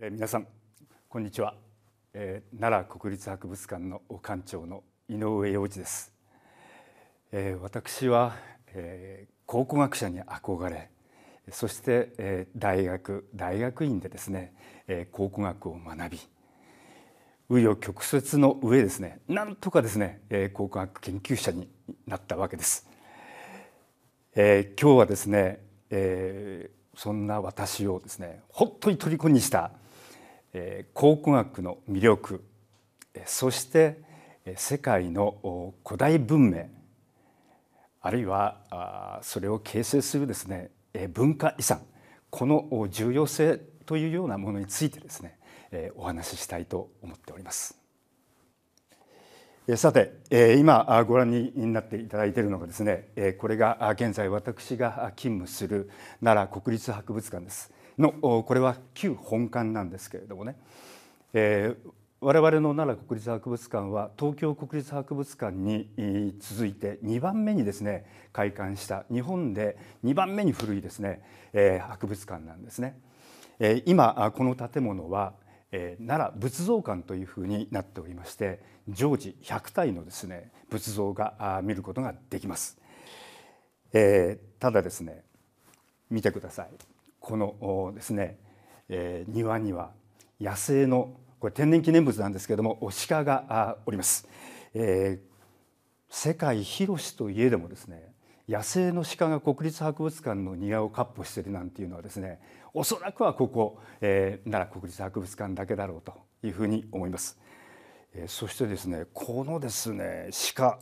え皆さんこんにちは、えー、奈良国立博物館の館長の井上洋一です、えー、私は、えー、考古学者に憧れそして、え大学大学院でですね、え考古学を学び紆余曲折の上ですねなんとかですね、え考古学研究者になったわけです、え今日はですね、えそんな私をですね本当に虜にした考古学の魅力そして世界の古代文明あるいはそれを形成するですね文化遺産この重要性というようなものについてですねお話ししたいと思っております。さて今ご覧になっていただいているのがですねこれが現在私が勤務する奈良国立博物館です。のこれは旧本館なんですけれどもね、えー、我々の奈良国立博物館は東京国立博物館に続いて2番目にですね開館した日本で2番目に古いですね、えー、博物館なんですね。えー、今この建物は、えー、奈良仏像館というふうになっておりまして常時100体のですね仏像が見ることができます。えー、ただですね見てくださいこのですね、えー、庭には野生のこれ天然記念物なんですけれどもお鹿がおります、えー、世界広しといえでもですね野生の鹿が国立博物館の庭をカップしているなんていうのはですねおそらくはここ、えー、奈良国立博物館だけだろうというふうに思います、えー、そしてですねこのですね鹿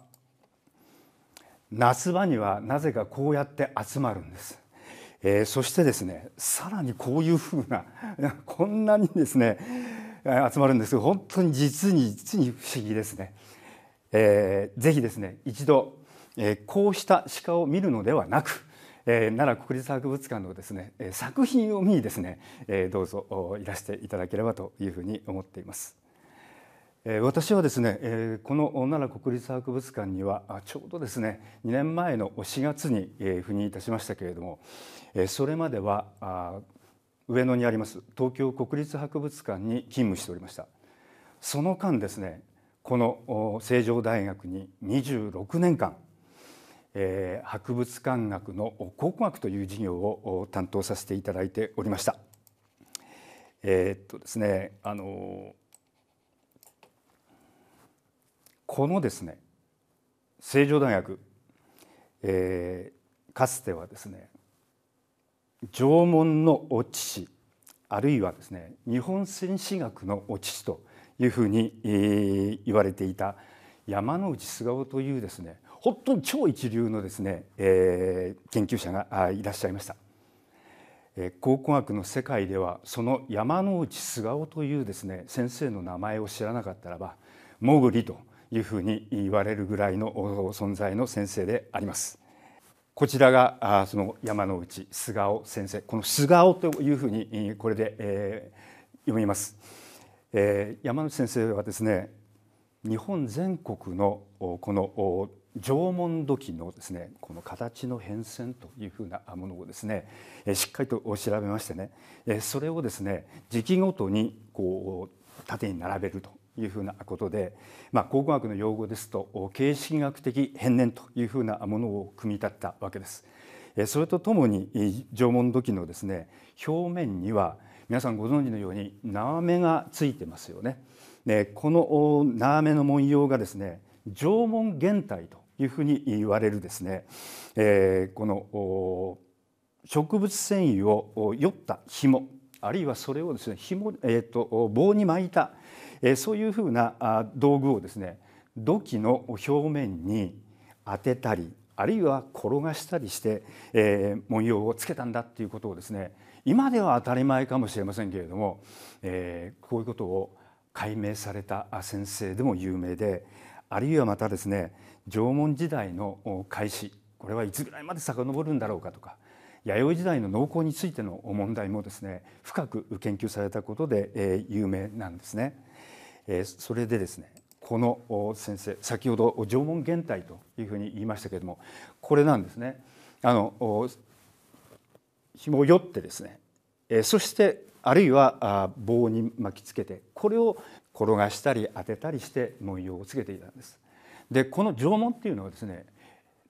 夏場にはなぜかこうやって集まるんですえー、そしてですねさらにこういうふうな こんなにですね集まるんですが本当に実に実に不思議ですね。えー、ぜひですね一度、えー、こうした鹿を見るのではなく、えー、奈良国立博物館のですね作品を見にですね、えー、どうぞいらしていただければというふうに思っています。私はですねこの奈良国立博物館にはちょうどですね2年前の4月に赴任いたしましたけれどもそれまでは上野にあります東京国立博物館に勤務しておりましたその間ですねこの成城大学に26年間博物館学の考古学という授業を担当させていただいておりましたえー、っとですねあのこのですね成城大学、えー、かつてはですね縄文のお父あるいはですね日本先史学のお父というふうに、えー、言われていた山内菅生というですね本当に超一流のですね、えー、研究者がいらっしゃいました。考古学の世界ではその山之内菅生というですね先生の名前を知らなかったらば「モグリ」というふうに言われるぐらいの存在の先生であります。こちらがその山の内菅生先生この菅生というふうにこれで、え読みます、えー、山内先生はですね日本全国のこの縄文土器のですねこの形の変遷というふうなものをですねしっかりと調べましてねそれをですね時期ごとにこう縦に並べるというふうなことで、まあ、考古学の用語ですと形式学的変年というふうなものを組み立ったわけです。それとともに縄文土器のですね表面には皆さんご存知のように縄目がついてますよね。でこの縄目の文様がですね縄文原体というふうに言われるですね、えー、この植物繊維を酔った紐あるいはそれをですね紐、えーと棒に巻いたえそういうふうな道具をですね土器の表面に当てたりあるいは転がしたりして、え文様をつけたんだっていうことをですね今では当たり前かもしれませんけれども、えこういうことを解明された先生でも有名であるいはまたですね縄文時代の開始これはいつぐらいまで遡るんだろうかとか弥生時代の農耕についての問題もですね深く研究されたことで、え有名なんですね。えそれでですねこの先生先ほど縄文原体というふうに言いましたけれどもこれなんですね。あの紐をよってですね、えそしてあるいは棒に巻きつけてこれを転がしたり当てたりして文様をつけていたんです。でこの縄文っていうのはですね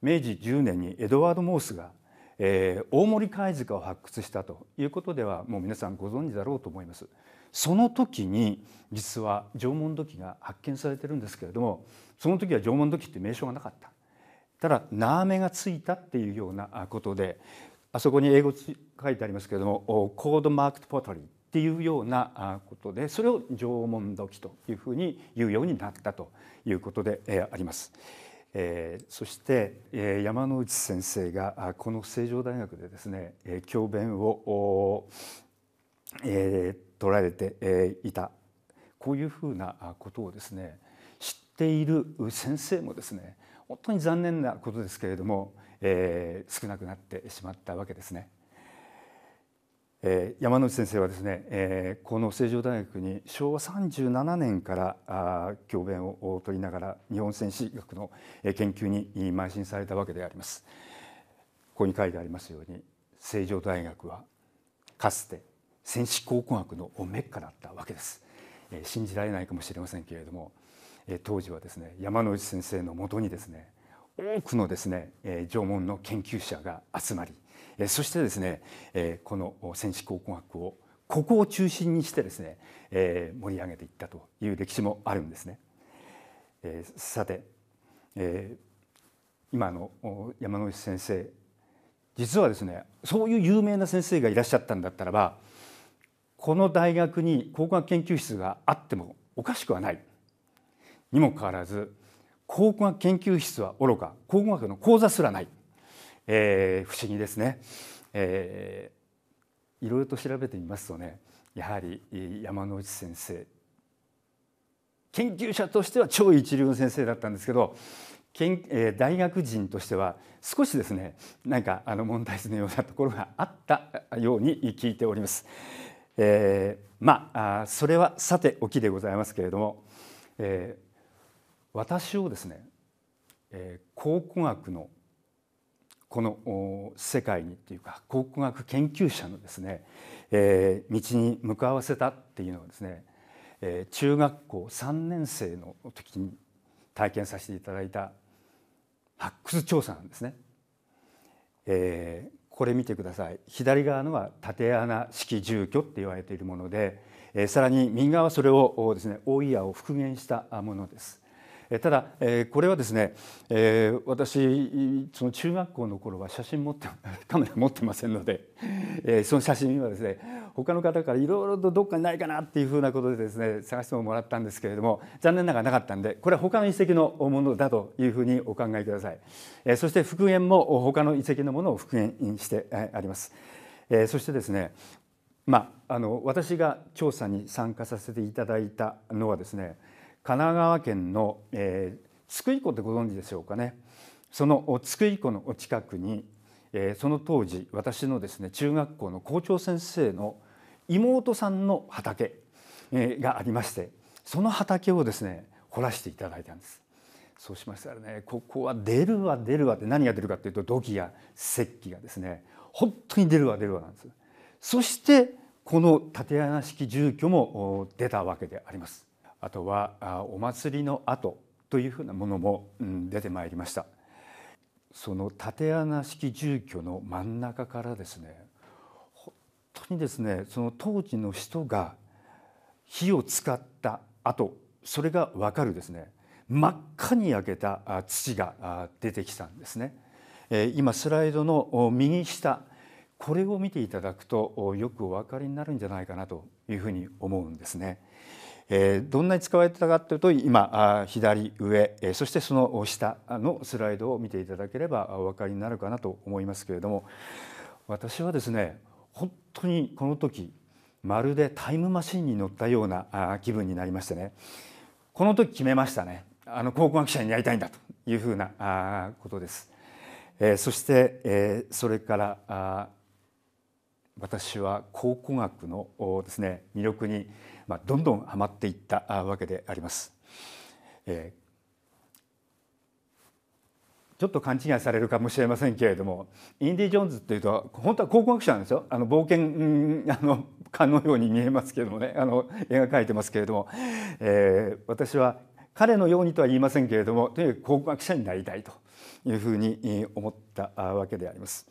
明治10年にエドワード・モースがえー、大森貝塚を発掘したということではもう皆さんご存知だろうと思います。その時に実は縄文土器が発見されてるんですけれどもその時は縄文土器って名称がなかった。ただ名目がついたっていうようなことであそこに英語書いてありますけれどもコードマークトポトリーっていうようなことでそれを縄文土器というふうに言うようになったということであります。えー、そして、えー、山内先生がこの成城大学でですね、えー、教鞭を、えー、取られて、えー、いたこういうふうなことをですね知っている先生もですね本当に残念なことですけれども、えー、少なくなってしまったわけですね。えー、山内先生はですね、えー、この成城大学に昭和37年からあ教鞭を取りながら日本戦史学の研究に邁進されたわけであります。ここに書いてありますように成城大学はかつて戦史考古学のおメッカだったわけです、えー、信じられないかもしれませんけれども、えー、当時はですね山内先生のもとにですね多くのですね、えー、縄文の研究者が集まりそしてですねこの戦士考古学をここを中心にしてですね盛り上げていったという歴史もあるんですね。さて今の山之内先生実はですねそういう有名な先生がいらっしゃったんだったらばこの大学に考古学研究室があってもおかしくはないにもかかわらず考古学研究室はおろか考古学の講座すらないえー、不思議ですね、えー、いろいろと調べてみますとねやはり山内先生研究者としては超一流の先生だったんですけど研、えー、大学人としては少しですねなんかあの問題児のようなところがあったように聞いております。えー、まあそれはさておきでございますけれども、えー、私をですね、えー、考古学のこの世界にっていうか考古学研究者のですね、えー、道に向かわせたっていうのはですね、えー、中学校3年生の時に体験させていただいた発掘調査なんですね。えー、これ見てください左側のは縦穴式住居って言われているもので、えー、さらに右側はそれをですね大井屋を復元したものです。ただえこれはですねえ私その中学校の頃は写真持って カメラ持ってませんのでえその写真はですね他の方からいろいろとどっかにないかなっていうふうなことでですね探してもらったんですけれども残念ながらなかったんでこれは他の遺跡のものだというふうにお考えくださいえそして復元も他の遺跡のものを復元してありますえそしてですねまあ、あの私が調査に参加させていただいたのはですね神奈川県の、えー、津久井湖ってご存知でしょうかねその津久井湖のお近くに、えー、その当時私のですね中学校の校長先生の妹さんの畑、えー、がありましてその畑をですね掘らしていただいたんですそうしましたらねここは出るわ出るわって何が出るかっていうと土器や石器がですね本当に出るわ出るわなんですそしてこの竪穴式住居も出たわけでありますあとはお祭りの後というふうなものも、うん、出てまいりましたその縦穴式住居の真ん中からですね本当にですねその当時の人が火を使った後それが分かるですね真っ赤に焼けた土が出てきたんですね今スライドの右下これを見ていただくとよくお分かりになるんじゃないかなというふうに思うんですね。えどんなに使われてたかというと今左上、えそしてその下のスライドを見ていただければお分かりになるかなと思いますけれども私はですね本当にこの時まるでタイムマシンに乗ったような気分になりましてねこの時決めましたねあの考古学者になりたいんだというふうなことです。えそして、えそれからあ私は考古学のですね魅力にまあ、どんどんはまっていったわけであります。えーちょっと勘違いされるかもしれませんけれどもインディ・ジョーンズっていうと本当は考古学者なんですよあの冒険あの家のように見えますけどもねあの絵が描いてますけれども、えー、私は彼のようにとは言いませんけれどもとにかく考古学者になりたいというふうに思ったわけであります。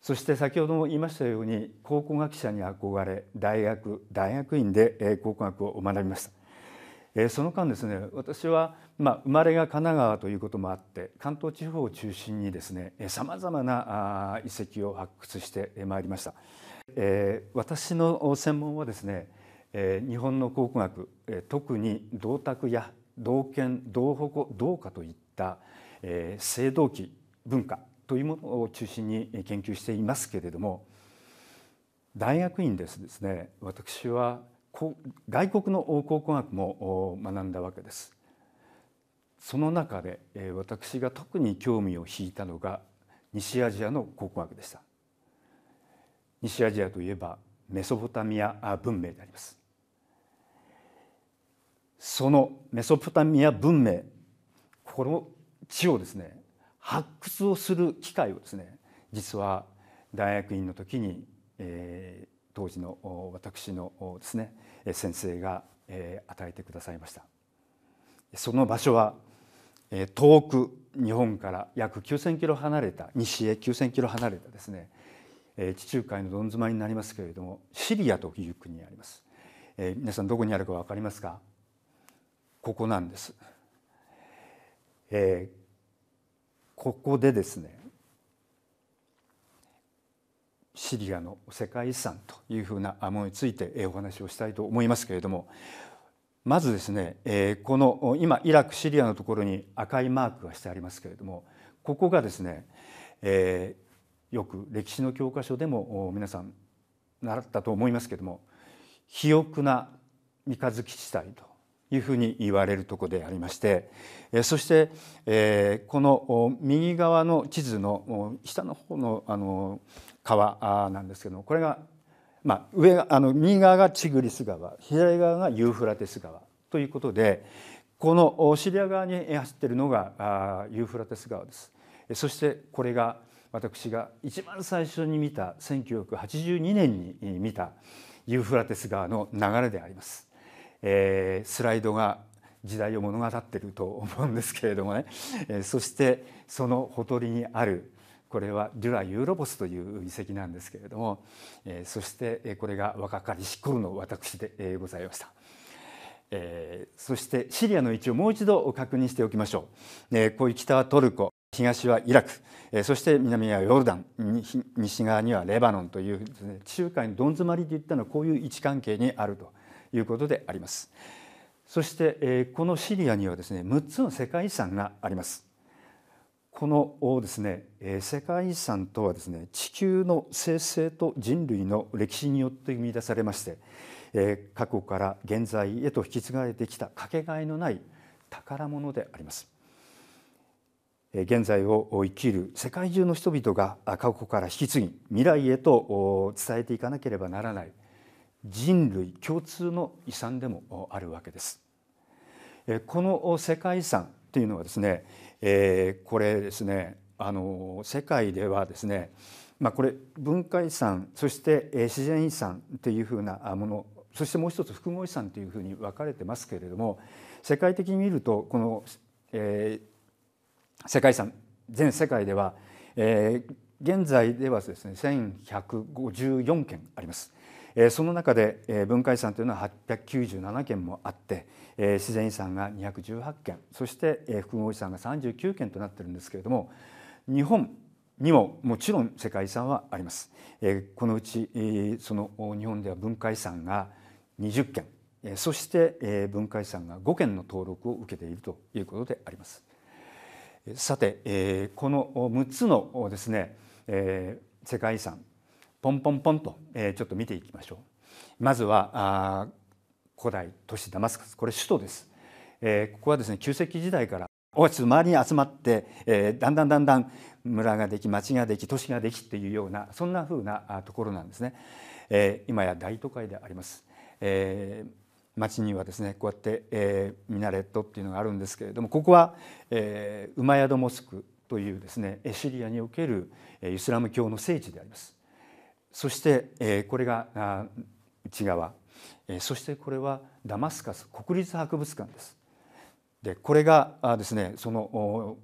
そして先ほども言いましたように考古学者に憧れ大学大学院で考古学を学びました。その間ですね私は、まあ、生まれが神奈川ということもあって関東地方を中心にですねさまざまな遺跡を発掘してまいりました。私の専門はですね日本の考古学特に銅鐸や銅剣銅矛銅貨といった青銅器文化というものを中心に研究していますけれども大学院ですですね私は外国の考古学も学んだわけです。その中で私が特に興味を引いたのが西アジアの考古学でした。西アジアといえばメソポタミア文明であります。そのメソポタミア文明この地をですね発掘をする機会をですね実は大学院の時に、えー、当時の私のですね先生が、えー、与えてくださいましたその場所は、えー、遠く日本から約9,000キロ離れた西へ9,000キロ離れたですね、えー、地中海のどん詰まりになりますけれどもシリアという国にあります、えー、皆さんどこにあるか分かりますかここなんです、えー、ここでですねシリアの世界遺産というふうなものについてお話をしたいと思いますけれどもまずですねこの今イラクシリアのところに赤いマークがしてありますけれどもここがですねよく歴史の教科書でも皆さん習ったと思いますけれども肥沃な三日月地帯というふうに言われるとこでありましてそしてこの右側の地図の下の方のあの川なんですけどもこれが、まあ、上あの右側がチグリス川左側がユーフラテス川ということでこのシリア側に走っているのがユーフラテス川です。そしてこれが私が一番最初に見た1982年に見たユーフラテス川の流れであります。えー、スライドが時代を物語っていると思うんですけれどもね、えー、そしてそのほとりにあるこれはデュラ・ユーロボスという遺跡なんですけれども、えー、そしてこれが若かりし頃の私でございました。えー、そしてシリアの位置をもう一度確認しておきましょう。えー、こういう北はトルコ東はイラク、えー、そして南はヨルダン西側にはレバノンという、ね、中海のどん詰まりといったのはこういう位置関係にあるということであります。そしてこのシリアにはですね6つの世界遺産があります。このですね世界遺産とはですね地球の生成と人類の歴史によって生み出されまして過去から現在へと引き継がれてきたかけがえのない宝物であります。現在を生きる世界中の人々が過去から引き継ぎ未来へと伝えていかなければならない人類共通の遺産でもあるわけです。この世界遺産というのはですね、これですねあの世界ではですね、まあ、これ文化遺産そして自然遺産というふうなものそしてもう一つ複合遺産というふうに分かれてますけれども世界的に見るとこの、世界遺産全世界では、現在ではですね1154件あります。その中で文化遺産というのは897件もあって自然遺産が218件そして複合遺産が39件となってるんですけれども日本にももちろん世界遺産はあります。このうちその日本では文化遺産が20件そして文化遺産が5件の登録を受けているということであります。さてこの6つのですね世界遺産ポンポンポンと、えー、ちょっと見ていきましょう。まずはあ古代都市ダマスカスこれ首都です。えー、ここはですね旧石器時代からオアシス周りに集まって、えー、だんだんだんだん村ができ町ができ都市ができっていうようなそんな風なところなんですね、えー、今や大都会であります、えー、町にはですねこうやって、えー、ミナレットっていうのがあるんですけれどもここは、えー、ウマモスクというですねシリアにおけるイスラム教の聖地でありますそして、えこれが内側、えそしてこれはダマスカス国立博物館です。でこれがあですねその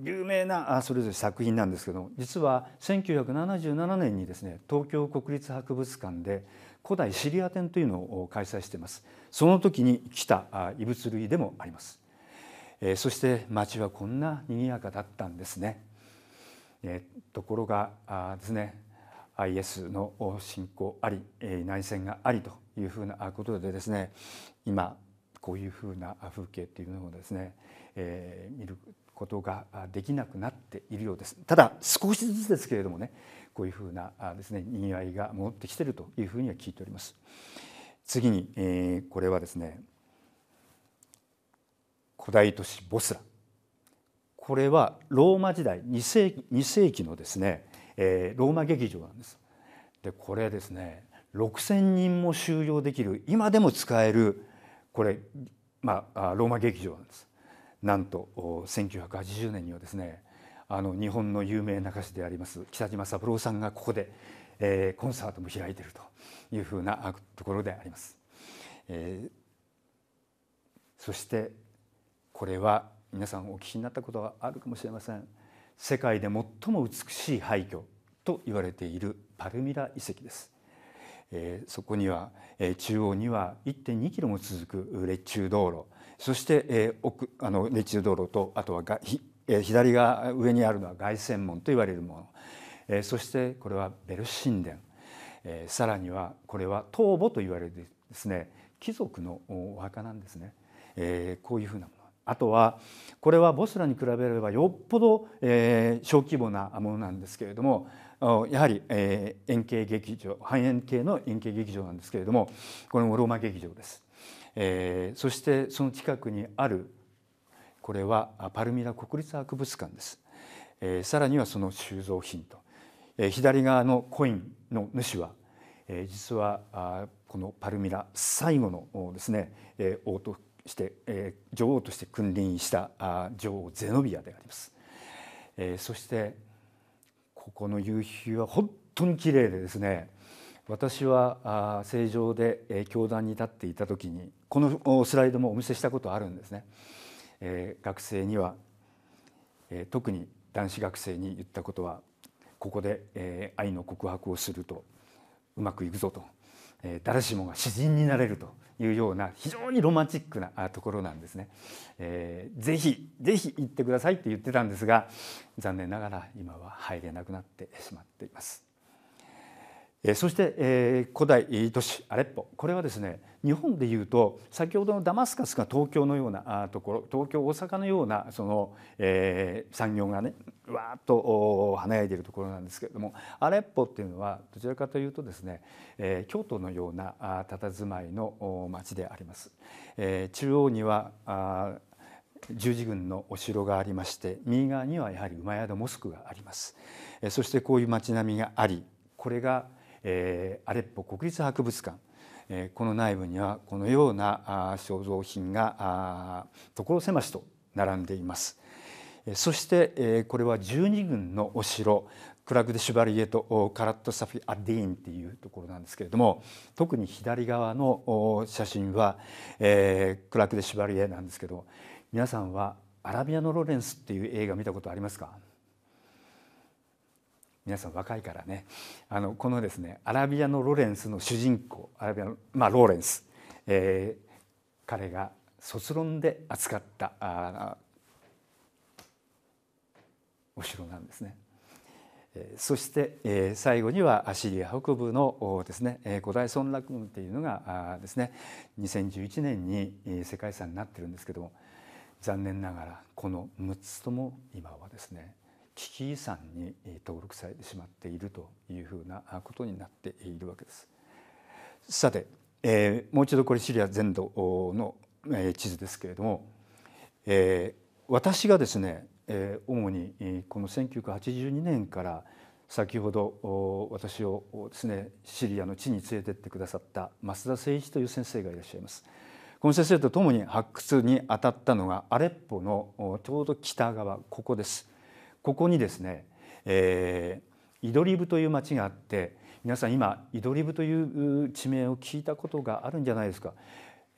有名なそれぞれ作品なんですけど実は1977年にですね東京国立博物館で古代シリア展というのを開催していますその時に来た異物類でもあります、えそして街はこんな賑やかだったんですね、えところがですねイエスの信仰あり内戦がありというふうなことでですね今こういうふうな風景っていうのをですね、えー、見ることができなくなっているようですただ少しずつですけれどもねこういうふうなですねにぎわいが戻ってきてるというふうには聞いております次に、えー、これはですね古代都市ボスラこれはローマ時代2世紀 ,2 世紀のですねえー、ローマ劇場なんです。でこれですね6,000人も収容できる今でも使えるこれ、まあ、ローマ劇場なんです。なんと1980年にはですねあの日本の有名な歌手であります北島三郎さんがここで、えー、コンサートも開いているというふうなところであります。えー、そしてこれは皆さんお聞きになったことがあるかもしれません。世界で最も美しい廃墟と言われているパルミラ遺跡です。えー、そこには、えー、中央には1.2キロも続く列柱道路そして、えー、奥あの列柱道路とあとはがひ、えー、左が上にあるのは凱旋門と言われるもの、えー、そしてこれはベル神殿、えー、さらにはこれは東部と言われるですね貴族のお墓なんですね、えー、こういうふうなものあとはこれはボスラに比べればよっぽど、えー、小規模なものなんですけれどもやはり、えー、円形劇場半円形の円形劇場なんですけれどもこれもローマ劇場です、えー、そしてその近くにあるこれはパルミラ国立博物館です、えー、さらにはその収蔵品と、えー、左側のコインの主は、えー、実はあこのパルミラ最後のですね、えー、王徳して、えー、女王として君臨したあ女王ゼノビアであります、えー、そしてここの夕日は本当に綺麗でですね私はあ正常で、え教壇に立っていた時にこのスライドもお見せしたことあるんですね、え学生には、え特に男子学生に言ったことはここで、え愛の告白をするとうまくいくぞと、え誰しもが詩人になれると。いうような非常にロマンチックなところなんですね。えー、ぜひぜひ行ってくださいって言ってたんですが残念ながら今は入れなくなってしまっています。そしてえ古代都市アレッポこれはですね日本でいうと先ほどのダマスカスが東京のようなあところ東京大阪のようなその、えー、産業がねわーっとお華やいでいるところなんですけれどもアレッポっていうのはどちらかというとですね、えー、京都のようなあ佇まいの町であります。えー、中央にはあ十字軍のお城がありまして右側にはやはり馬宿モスクがあります。えそしてこういう町並みがありこれがえアレッポ国立博物館この内部にはこのような肖像品が所狭しと並んでいますそしてこれは12軍のお城クラグデ・シュバリエとカラット・サフィ・アディーンっていうところなんですけれども特に左側の写真は、えー、クラグデ・シュバリエなんですけど皆さんは「アラビアのロレンス」っていう映画見たことありますか皆さん若いからねあのこのですね「アラビアのロレンス」の主人公アラビアの、まあ、ローレンス、えー、彼が卒論で扱ったあお城なんですね。そして最後にはアシリア北部のですね古代村落群っていうのがですね2011年に世界遺産になってるんですけども残念ながらこの6つとも今はですね危機遺産に登録されてしまっているというふうなことになっているわけです。さて、えー、もう一度これシリア全土の地図ですけれども、えー、私がですね、えー、主にこの1982年から先ほど私をですねシリアの地に連れてってくださった増田誠一という先生がいらっしゃいます。この先生と共に発掘に当たったのがアレッポのちょうど北側ここです。ここにですね、えー、イドリブという町があって皆さん今イドリブという地名を聞いたことがあるんじゃないですか。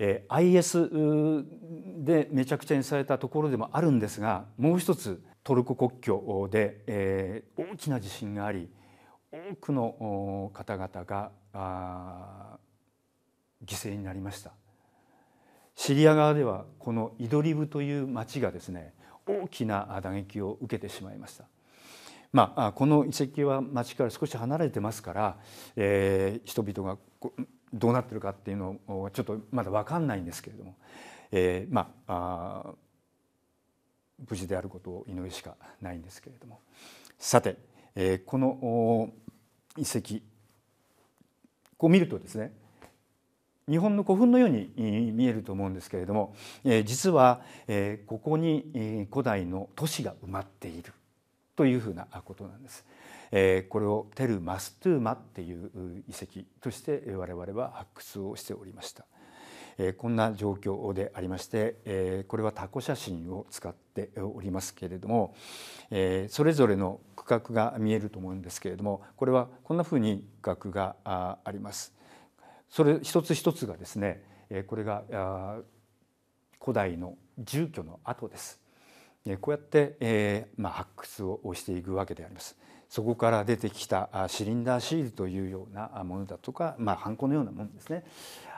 えー、IS でめちゃくちゃにされたところでもあるんですがもう一つトルコ国境で、えー、大きな地震があり多くの方々が犠牲になりましたシリア側ではこのイドリブという町がですね大きな打撃を受けてしまいました。まあ、この遺跡は町から少し離れてますから、えー、人々がどうなってるかっていうのをちょっとまだ分かんないんですけれども、えー、まあ無事であることを祈るしかないんですけれどもさて、えー、この遺跡こう見るとですね日本の古墳のように見えると思うんですけれども実はここに古代の都市が埋まっているというふうなことなんです。これをテル・マストゥーマっていう遺跡として我々は発掘をしておりました。こんな状況でありましてこれはタコ写真を使っておりますけれどもそれぞれの区画が見えると思うんですけれどもこれはこんなふうに区画があります。それ一つ一つがですねこれが古代の住居の跡です。こうやって、えーまあ、発掘をしていくわけであります。そこから出てきたシリンダーシールというようなものだとか、まあ、ハンコのようなものですね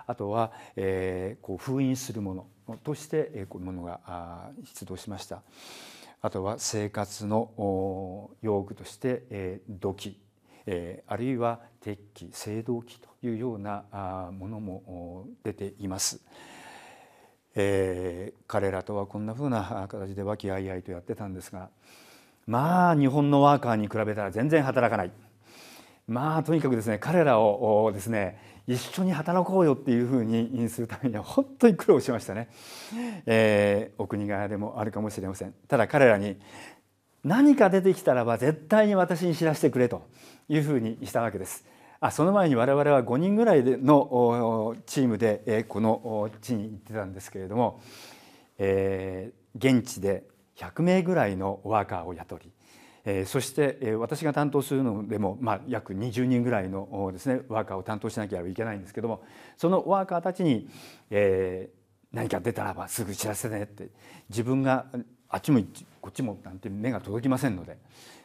あとは、えー、こう封印するものとして、えこういうものが出動しましたあとは生活の用具として、え土器えあるいは鉄器青銅器というようなものも出ています。えー、彼らとはこんなふうな形で和気あいあいとやってたんですがまあ日本のワーカーに比べたら全然働かないまあとにかくですね彼らをですね一緒に働こうよっていうふうにするためには本当に苦労しましたね、えー、お国柄でもあるかもしれませんただ彼らに何か出てきたらば絶対に私に知らせてくれというふうにしたわけです。あその前に我々は5人ぐらいのチームでこの地に行ってたんですけれども、えー、現地で100名ぐらいのワーカーを雇り、えー、そして私が担当するのでも、まあ、約20人ぐらいのです、ね、ワーカーを担当しなければいけないんですけどもそのワーカーたちに、えー、何か出たらばすぐ知らせてねって自分があっちもこっちもなんて目が届きませんので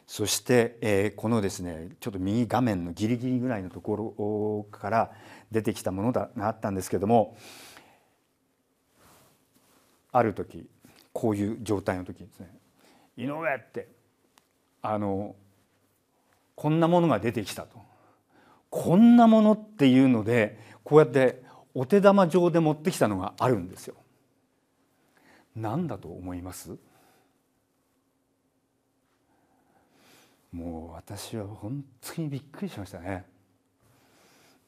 そして、えこのですねちょっと右画面のギリギリぐらいのところから出てきたものだがあったんですけどもある時こういう状態の時ですね「井上!」ってあのこんなものが出てきたとこんなものっていうのでこうやってお手玉状で持ってきたのがあるんですよ。何だと思いますもう私は本当にびっくりしましたね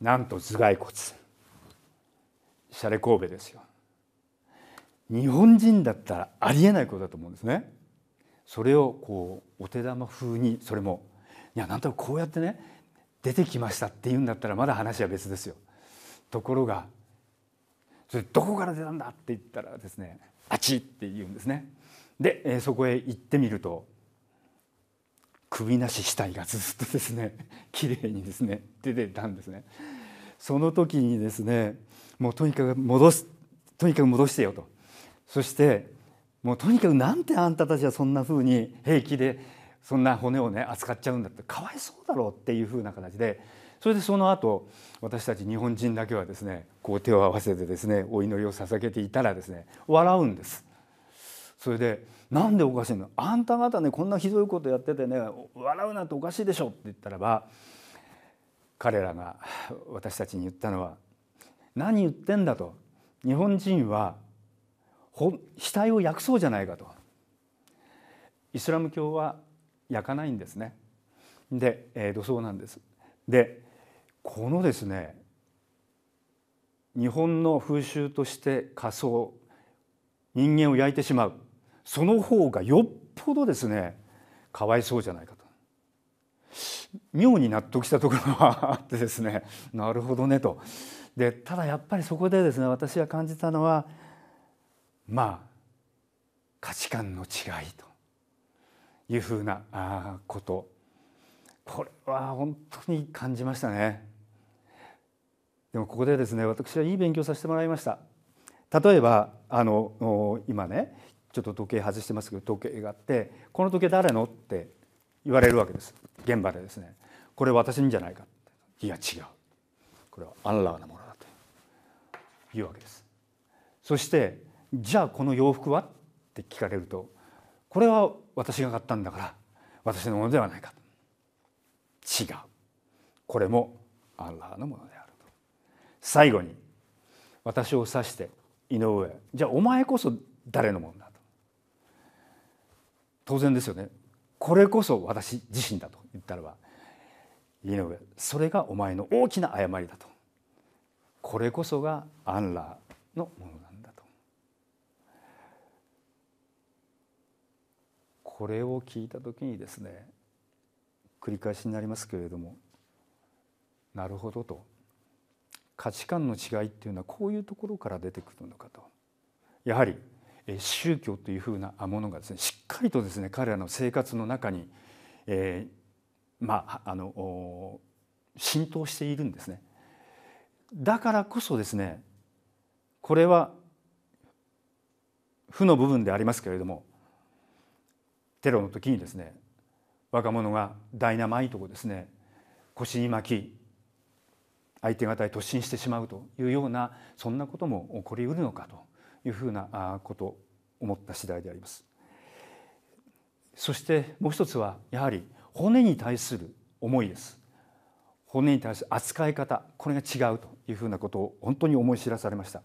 なんと頭蓋骨シャレ神戸ですよ日本人だったらありえないことだと思うんですねそれをこうお手玉風にそれもいやなんとなくこうやってね出てきましたっていうんだったらまだ話は別ですよところがそれどこから出たんだって言ったらですねあっちって言うんですねで、えそこへ行ってみると首なし死体がずっとですね 綺麗にですね出てたんですねその時にですねもうとにかく戻すとにかく戻してよとそしてもうとにかくなんてあんたたちはそんなふうに平気でそんな骨をね扱っちゃうんだってかわいそうだろうっていうふうな形でそれでその後私たち日本人だけはですねこう手を合わせてですねお祈りを捧げていたらですね笑うんです。それで「なんでおかしいのあんた方ねこんなひどいことやっててね笑うなんておかしいでしょ」って言ったらば彼らが私たちに言ったのは「何言ってんだ」と「日本人は額を焼くそうじゃないか」と。イスラム教は焼かないんですね。で、えー、土葬なんです。でこのですね日本の風習として仮装人間を焼いてしまうその方がよっぽどですねかわいそうじゃないかと妙に納得したところがあってですねなるほどねとでただやっぱりそこでですね私は感じたのはまあ価値観の違いというふうなあことこれは本当に感じましたね。でもここでですね私はいい勉強させてもらいました。例えばあの今ねちょっと時計外してますけど時計があって「この時計誰の?」って言われるわけです現場でですね「これ私にじゃないか」いや違うこれはアンラーなものだ」というわけです。そして「じゃあこの洋服は?」って聞かれると「これは私が買ったんだから私のものではないか」違うこれもアンラーのものであると。最後に私を指して井上じゃあお前こそ誰のものだ当然ですよねこれこそ私自身だと言ったらば井上それがお前の大きな誤りだとこれこそがアンラーのものなんだとこれを聞いた時にですね繰り返しになりますけれどもなるほどと価値観の違いっていうのはこういうところから出てくるのかとやはり宗教というふうなものがですねしっかりとですね彼らの生活の中に、えー、まああの浸透しているんですね。だからこそですねこれは負の部分でありますけれどもテロの時にですね若者がダイナマイトをですね腰に巻き相手方へ突進してしまうというようなそんなことも起こりうるのかというふうなことを思った次第であります。そしてもう一つはやはり骨に対する思いです。骨に対する扱い方これが違うというふうなことを本当に思い知らされました。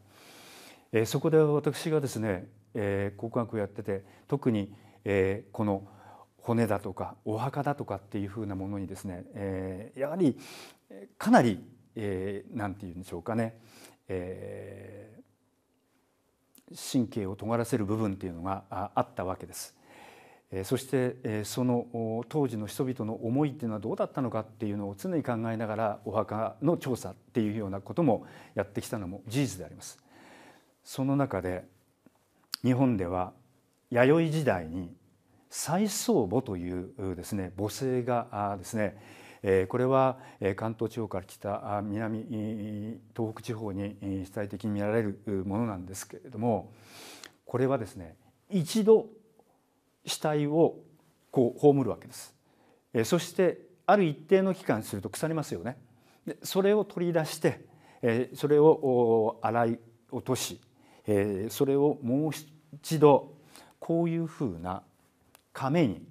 えー、そこで私がですね、えー、考古学をやってて特に、えー、この骨だとかお墓だとかっていうふうなものにですね、えー、やはりかなり何、えー、ていうんでしょうかね、えー、神経を尖らせる部分っていうのがあったわけです。そしてその当時の人々の思いっていうのはどうだったのかっていうのを常に考えながらお墓の調査っていうようなこともやってきたのも事実であります。その中で日本では弥生時代に祭僧墓というですね母性がですねこれは関東地方から北南東北地方に主体的に見られるものなんですけれどもこれはですね一度死体をこう葬るわけです。そしてある一定の期間すると腐りますよね。でそれを取り出してそれを洗い落としそれをもう一度こういうふうな亀に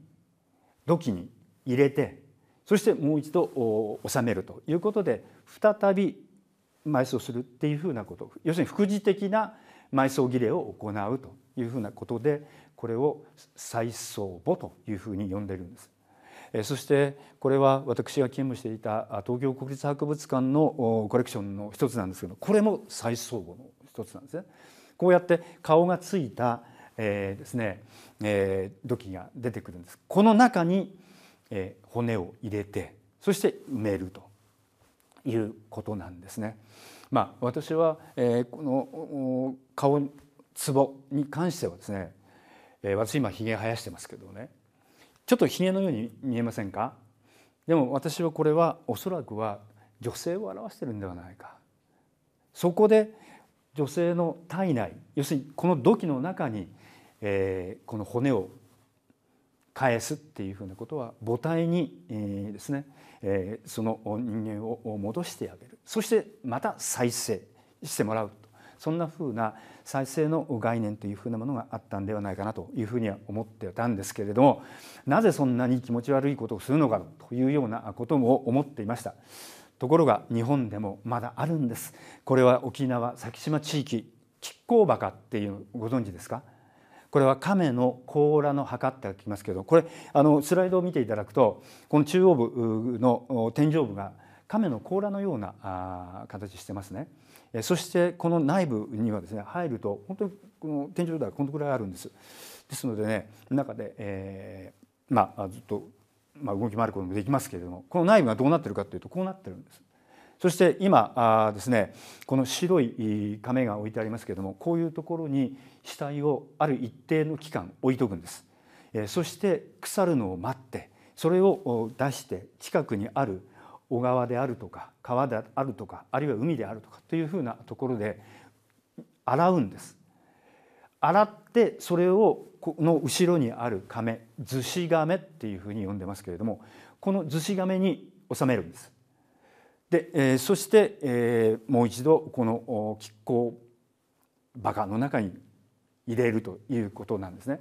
土器に入れてそしてもう一度収めるということで再び埋葬するっていうふうなこと要するに副次的な埋葬儀礼を行うというふうなことでこれを再葬墓というふうに呼んでるんです。そしてこれは私が勤務していた東京国立博物館のコレクションの一つなんですけどこれも再葬墓の一つなんですね。こうやって顔がついた、えー、ですね、えー、土器が出てくるんです。この中にえ骨を入れてそして埋めるということなんですね。まあ、私は、えこの顔つぼに関してはですね、え私今ひげ生やしてますけどねちょっとひげのように見えませんかでも私はこれはおそらくは女性を表してるんではないかそこで女性の体内要するにこの土器の中に、えこの骨を返すっていうふうなことは母体にですねその人間を戻してあげるそしてまた再生してもらうそんなふうな再生の概念というふうなものがあったんではないかなというふうには思ってたんですけれどもなぜそんなに気持ち悪いことをするのかというようなことも思っていました。ところが日本でもまだあるんですこれは沖縄先島地域亀甲墓っていうご存知ですかこれは亀の甲羅の墓って書きますけどこれあのスライドを見ていただくとこの中央部の天井部が亀の甲羅のような形してますね。そしてこの内部にはですね入ると本当にこの天井台このくらいあるんです。ですのでね中で、えー、まあずっと、まあ、動き回ることもできますけれどもこの内部がどうなってるかというとこうなってるんです。そして今ですねこの白い亀が置いてありますけれどもこういうところに死体をある一定の期間置いとくんです。そして腐るのを待ってそれを出して近くにある小川であるとか川であるとかあるいは海であるとかというふうなところで洗うんです。洗ってそれをこの後ろにある亀「厨子亀」っていうふうに呼んでますけれどもこの厨子亀に収めるんです。で、えー、そして、えー、もう一度この亀甲バカの中に入れるということなんですね。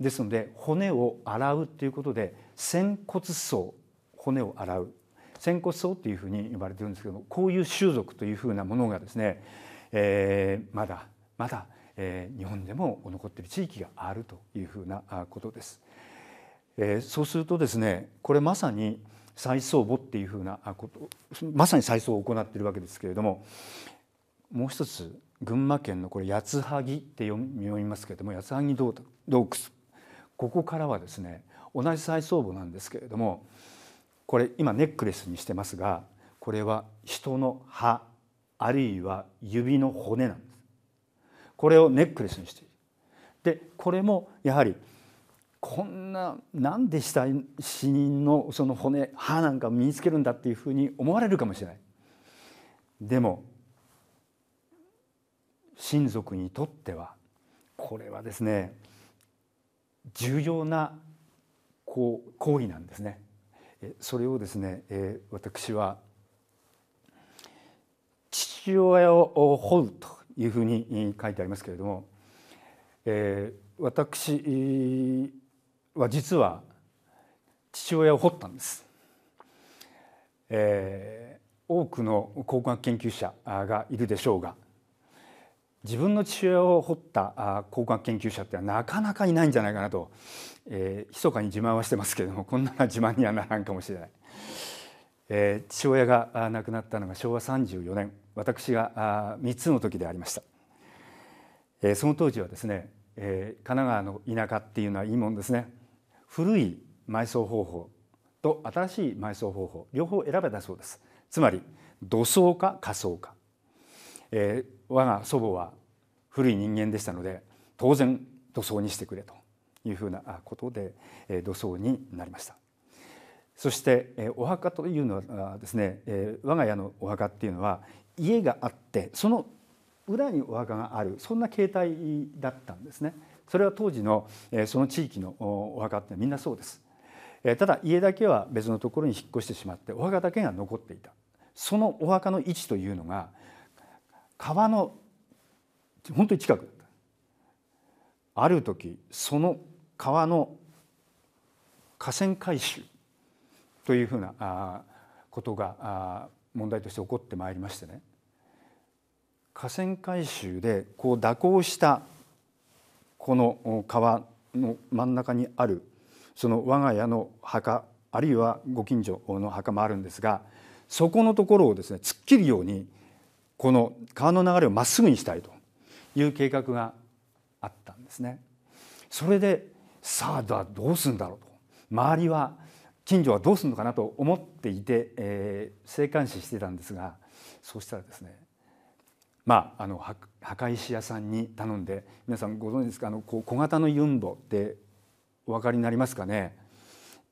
ですので骨を洗うということで仙骨層骨を洗う仙骨層というふうに呼ばれてるんですけどもこういう習俗というふうなものがですね、えー、まだまだ、えー、日本でも残っている地域があるというふうなことです。えー、そうするとですねこれまさに、再相母っていうふうなことまさに再相を行っているわけですけれどももう一つ群馬県のこれ八つ萩って読みますけれども八つ萩洞窟ここからはですね同じ再相母なんですけれどもこれ今ネックレスにしてますがこれは人の歯あるいは指の骨なんです。これをネックレスにしているでこれもやはりこんな何で死体死人のその骨歯なんか身につけるんだっていうふうに思われるかもしれない。でも親族にとってはこれはですね重要なこう行為なんですね。それをですね、え私は父親を掘るというふうに書いてありますけれども、えー、私は実は父親を掘ったんです、えー、多くの考古学研究者がいるでしょうが自分の父親を掘った考古学研究者ってなかなかいないんじゃないかなと、えー、密かに自慢はしてますけれどもこんな自慢にはならんかもしれない、えー、父親が亡くなったのが昭和34年私が3つの時でありました、えー、その当時はですね、えー、神奈川の田舎っていうのはいいもんですね古い埋葬方法と新しい埋葬方法両方選べたそうですつまり土葬か火葬か、えー、我が祖母は古い人間でしたので当然土葬にしてくれというふうなことで、え土葬になりましたそして、えお墓というのはですね、え我が家のお墓っていうのは家があってその裏にお墓があるそんな形態だったんですねそれは当時のその地域のお墓ってみんなそうです。ただ家だけは別のところに引っ越してしまってお墓だけが残っていたそのお墓の位置というのが川の本当に近くある時その川の河川改修というふうなことが問題として起こってまいりましてね河川改修でこう蛇行したこの川の真ん中にあるその我が家の墓あるいはご近所の墓もあるんですがそこのところをですね突っ切るようにこの川の流れをまっすぐにしたいという計画があったんですね。それでさあどうするんだろうと周りは近所はどうするのかなと思っていて、え静観視してたんですがそうしたらですねまあ、あの墓石屋さんに頼んで皆さんご存知ですかあのこう小型のユンボってお分かりになりますかね、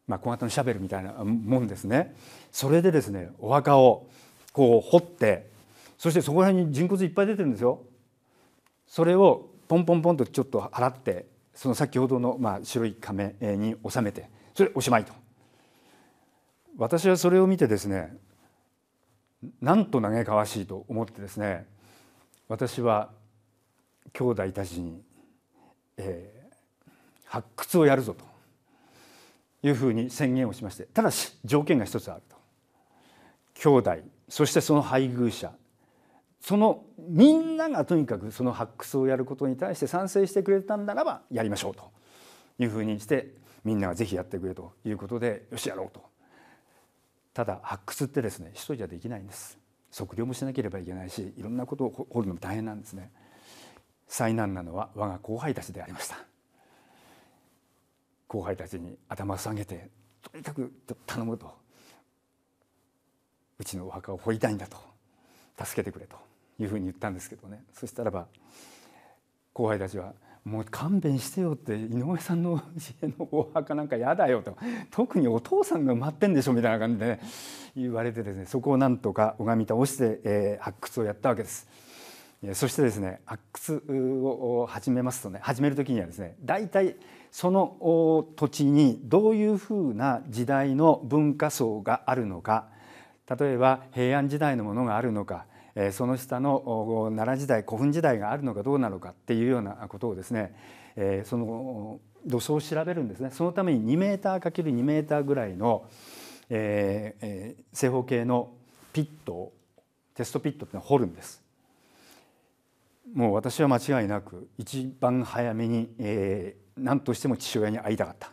まあ、小型のシャベルみたいなもんですねそれでですねお墓をこう掘ってそしてそこら辺に人骨いっぱい出てるんですよ。それをポンポンポンとちょっと払ってその先ほどのまあ白い亀に収めてそれおしまいと私はそれを見てですねなんと嘆かわしいと思ってですね私は兄弟たちに、えー、発掘をやるぞというふうに宣言をしましてただし条件が一つあると兄弟そしてその配偶者そのみんながとにかくその発掘をやることに対して賛成してくれたんならばやりましょうというふうにしてみんながぜひやってくれということでよしやろうとただ発掘ってですね一人じゃできないんです測量もしなければいけないしいろんなことを掘るのも大変なんですね災難なのは我が後輩たちでありました後輩たちに頭を下げてとにかく頼むとうちのお墓を掘りたいんだと助けてくれというふうに言ったんですけどねそしたらば後輩たちはもう勘弁してよって井上さんの家のお墓なんかやだよと特にお父さんが埋まってんでしょみたいな感じで、ね、言われてですねそこをなんとか拝み倒して、えー、発掘をやったわけです。そしてですね発掘を始めますとね始める時にはですね大体その土地にどういうふうな時代の文化層があるのか例えば平安時代のものがあるのかえその下の奈良時代古墳時代があるのかどうなのかっていうようなことをですね、えその土葬を調べるんですねそのために2メーター ×2 メーターぐらいの、え正方形のピットをテストピットってのを掘るんです。もう私は間違いなく一番早めに、えー、何としても父親に会いたかった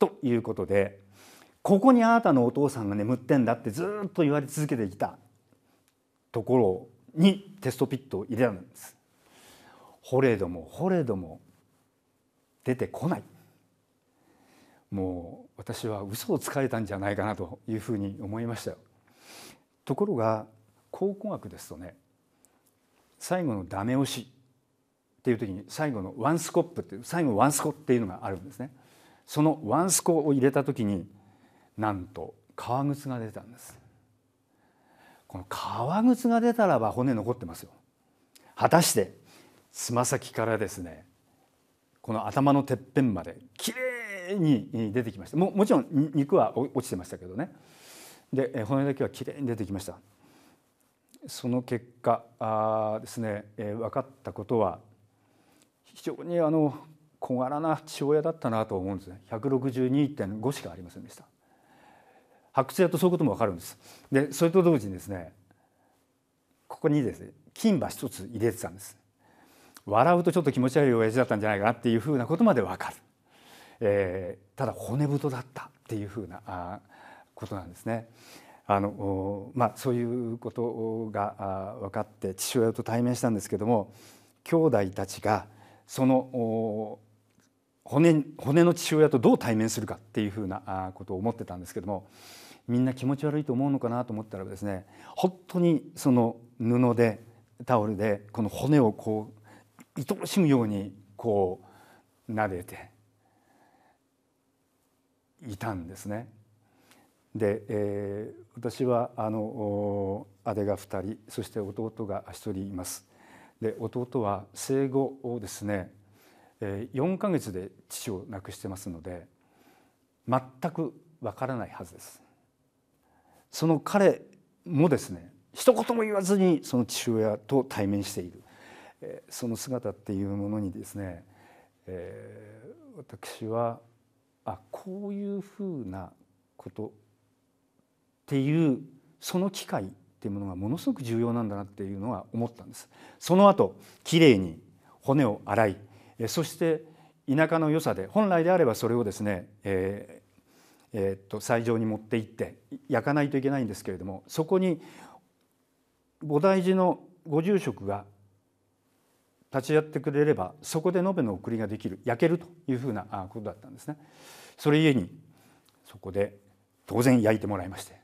ということでここにあなたのお父さんが眠ってんだってずっと言われ続けてきたところにテストピットを入れたんです掘れども掘れども出てこないもう私は嘘をつかれたんじゃないかなというふうに思いましたところが考古学ですとね最後のダメ押しっていう時に最後のワンスコップっていう最後ワンスコっていうのがあるんですねそのワンスコを入れた時になんと革靴が出たんですこの革靴が出たらば骨残ってますよ果たしてつま先からですねこの頭のてっぺんまできれいに出てきましたももちろん肉は落ちてましたけどねで骨だけはきれいに出てきましたその結果あですね、えー、分かったことは非常にあの小柄な父親だったなと思うんですね162.5しかありませんでした発掘やとそういうことも分かるんです。でそれと同時にですねここにですね金歯一つ入れてたんです。笑うとちょっと気持ち悪い親父だったんじゃないかなっていうふうなことまで分かる、えー、ただ骨太だったっていうふうなあことなんですね。あのまあ、そういうことが分かって父親と対面したんですけども兄弟たちがその骨骨の父親とどう対面するかっていうふうなことを思ってたんですけどもみんな気持ち悪いと思うのかなと思ったらですね本当にその布でタオルでこの骨をこう愛おしむようにこう撫でていたんですね。で、えー、私はあの姉が2人そして弟が1人います。で弟は生後をですね4ヶ月で父を亡くしてますので全くわからないはずです。その彼もですね一言も言わずにその父親と対面している、その姿っていうものにですね、えー、私はあこういうふうなことっていうその機会っていうものがものすごく重要なんだなっていうのは思ったんです。その後きれいに骨を洗いそして田舎の良さで本来であればそれをですね、えー、えー、と斎場に持って行って焼かないといけないんですけれどもそこに菩提寺のご住職が立ち会ってくれればそこで延べの送りができる焼けるというふうなことだったんですね。それゆえにそこで当然焼いてもらいまして、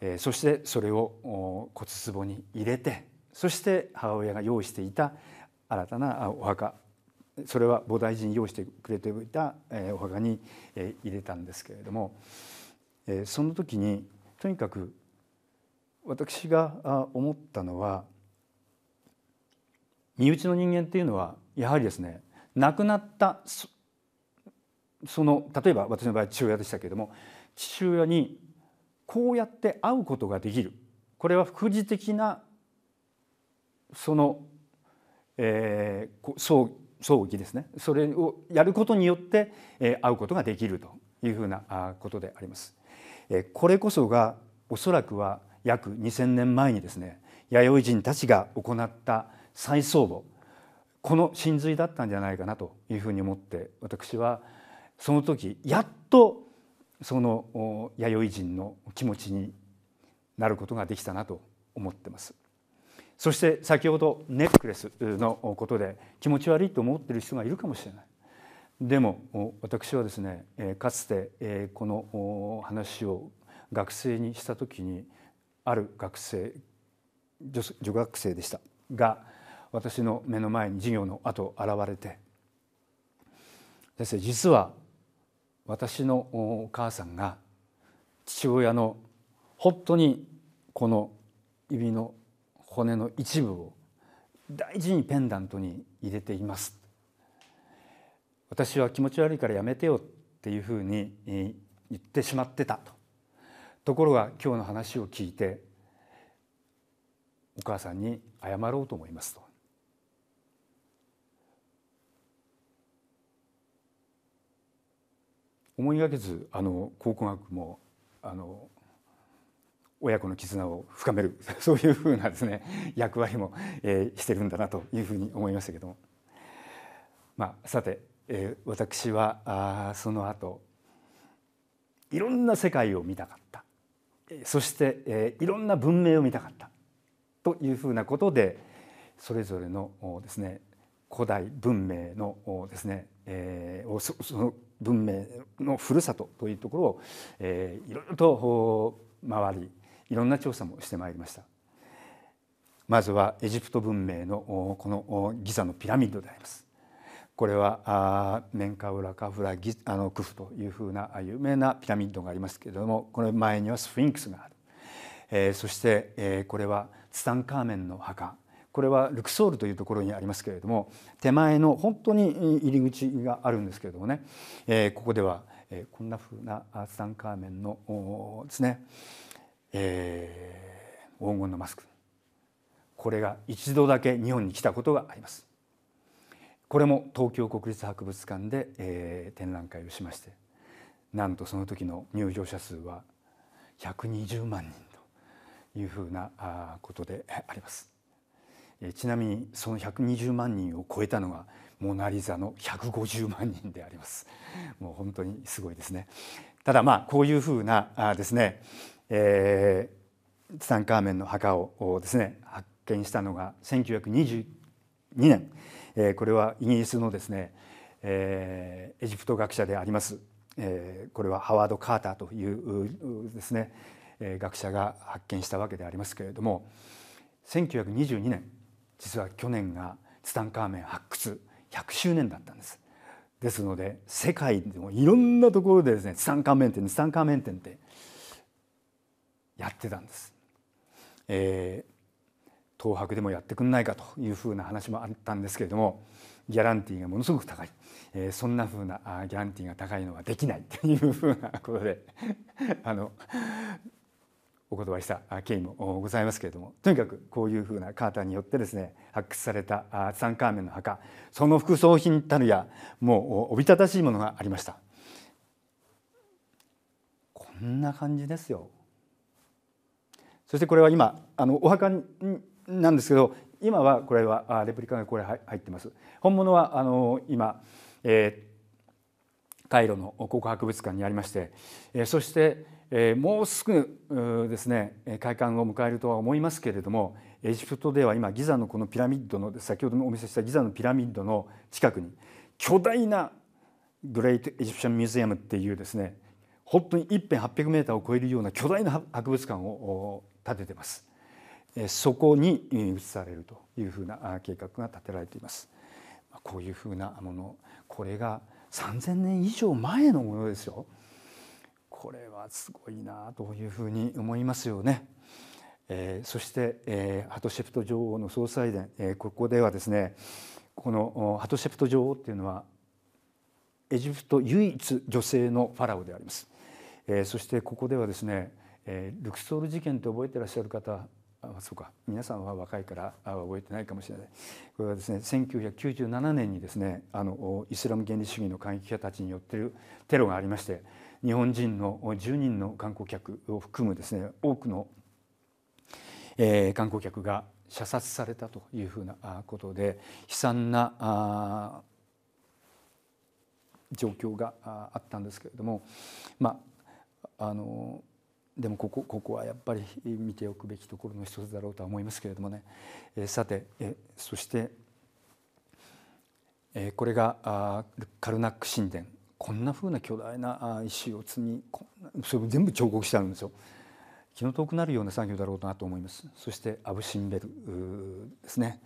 えー、そしてそれを骨壺に入れてそして母親が用意していた新たなお墓それは菩提寺に用意してくれていたお墓に入れたんですけれどもその時にとにかく私が思ったのは身内の人間っていうのはやはりですね亡くなったその例えば私の場合父親でしたけれども父親にこうやって会うことができるこれは副次的なその、えー、う葬儀ですねそれをやることによって、え会うことができるというふうなことであります。えこれこそがおそらくは約2000年前にですね弥生人たちが行った再葬墓この真髄だったんじゃないかなというふうに思って私はその時やっとその弥生人の気持ちになることができたなと思ってます。そして先ほどネックレスのことで気持ち悪いと思ってる人がいるかもしれない。でも私はですねかつてこの話を学生にした時にある学生女学生でしたが私の目の前に授業の後現れて「先生実は私のお母さんが父親の本当にこの指の骨の一部を大事にペンダントに入れています私は気持ち悪いからやめてよっていうふうに言ってしまってたとところが今日の話を聞いてお母さんに謝ろうと思いますと。思いがけずあの考古学もあの親子の絆を深める そういうふうなですね役割も、えしてるんだなというふうに思いましたけども、まあ、さて、え私はあその後いろんな世界を見たかったそして、えいろんな文明を見たかったというふうなことでそれぞれのですね古代文明のですね、えその文明のふるさとというところを、えいろいろと回りいろんな調査もしてまいりましたまずはエジプト文明のこのギザのピラミッドでありますこれはメンカウラカフラギあのクフというふうな有名なピラミッドがありますけれどもこの前にはスフィンクスがある、えー、そして、えー、これはツタンカーメンの墓これはルクソールというところにありますけれども手前の本当に入り口があるんですけれどもね、えー、ここではこんなふうなツタンカーメンのですねえー、黄金のマスクこれが一度だけ日本に来たことがありますこれも東京国立博物館で、えー、展覧会をしましてなんとその時の入場者数は120万人というふうなことであります、えー、ちなみにその120万人を超えたのがモナリザの150万人でありますもう本当にすごいですねただまあこういうふうなあですねえー、ツタンカーメンの墓をですね発見したのが1922年、えー、これはイギリスのですね、えー、エジプト学者であります、えー、これはハワード・カーターというですね学者が発見したわけでありますけれども1922年実は去年がツタンカーメン発掘100周年だったんです。ですので世界でもいろんなところでですねツタンカーメン展ツタンカーメン展ってやってたんです。えー、東博でもやってくんないかというふうな話もあったんですけれどもギャランティーがものすごく高い、えー、そんなふうなギャランティーが高いのはできないというふうなことで あのお断りした経緯もございますけれどもとにかくこういうふうなカーターによってですね発掘されたツタンカーメンの墓その副葬品たるやもうおびただしいものがありましたこんな感じですよそしてこれは今あのお墓なんですけど今はこれはレプリカがこれ入ってます。本物はあの今、えー、カイロの国博物館にありまして、えー、そして、えー、もうすぐですね開館を迎えるとは思いますけれどもエジプトでは今ギザのこのピラミッドの先ほどもお見せしたギザのピラミッドの近くに巨大なグレート・エジプシャン・ミュージアムっていうですね本当に1辺800メーターを超えるような巨大な博物館を立ててますそこに移されるというふうな計画が立てられていますこういうふうなものこれが3,000年以上前のものですよこれはすごいなというふうに思いますよね。えそして、えハトシェプト女王の総裁殿、えここではですねこのハトシェプト女王っていうのはエジプト唯一女性のファラオであります、えー、そしてここではですねえー、ルクソール事件って覚えてらっしゃる方あそうか皆さんは若いから覚えてないかもしれないこれはですね1997年にですねあのイスラム原理主義の過激派たちによってるテロがありまして日本人の10人の観光客を含むですね多くの、えー、観光客が射殺されたというふうなことで悲惨な状況があったんですけれどもまああのでもここここはやっぱり見ておくべきところの一つだろうとは思いますけれどもね、えー、さて、えそして、えー、これがあカルナック神殿こんなふうな巨大な石を積みそれ全部彫刻してあるんですよ。気の遠くなるような作業だろうなと思います。そしてアブシンベルですね。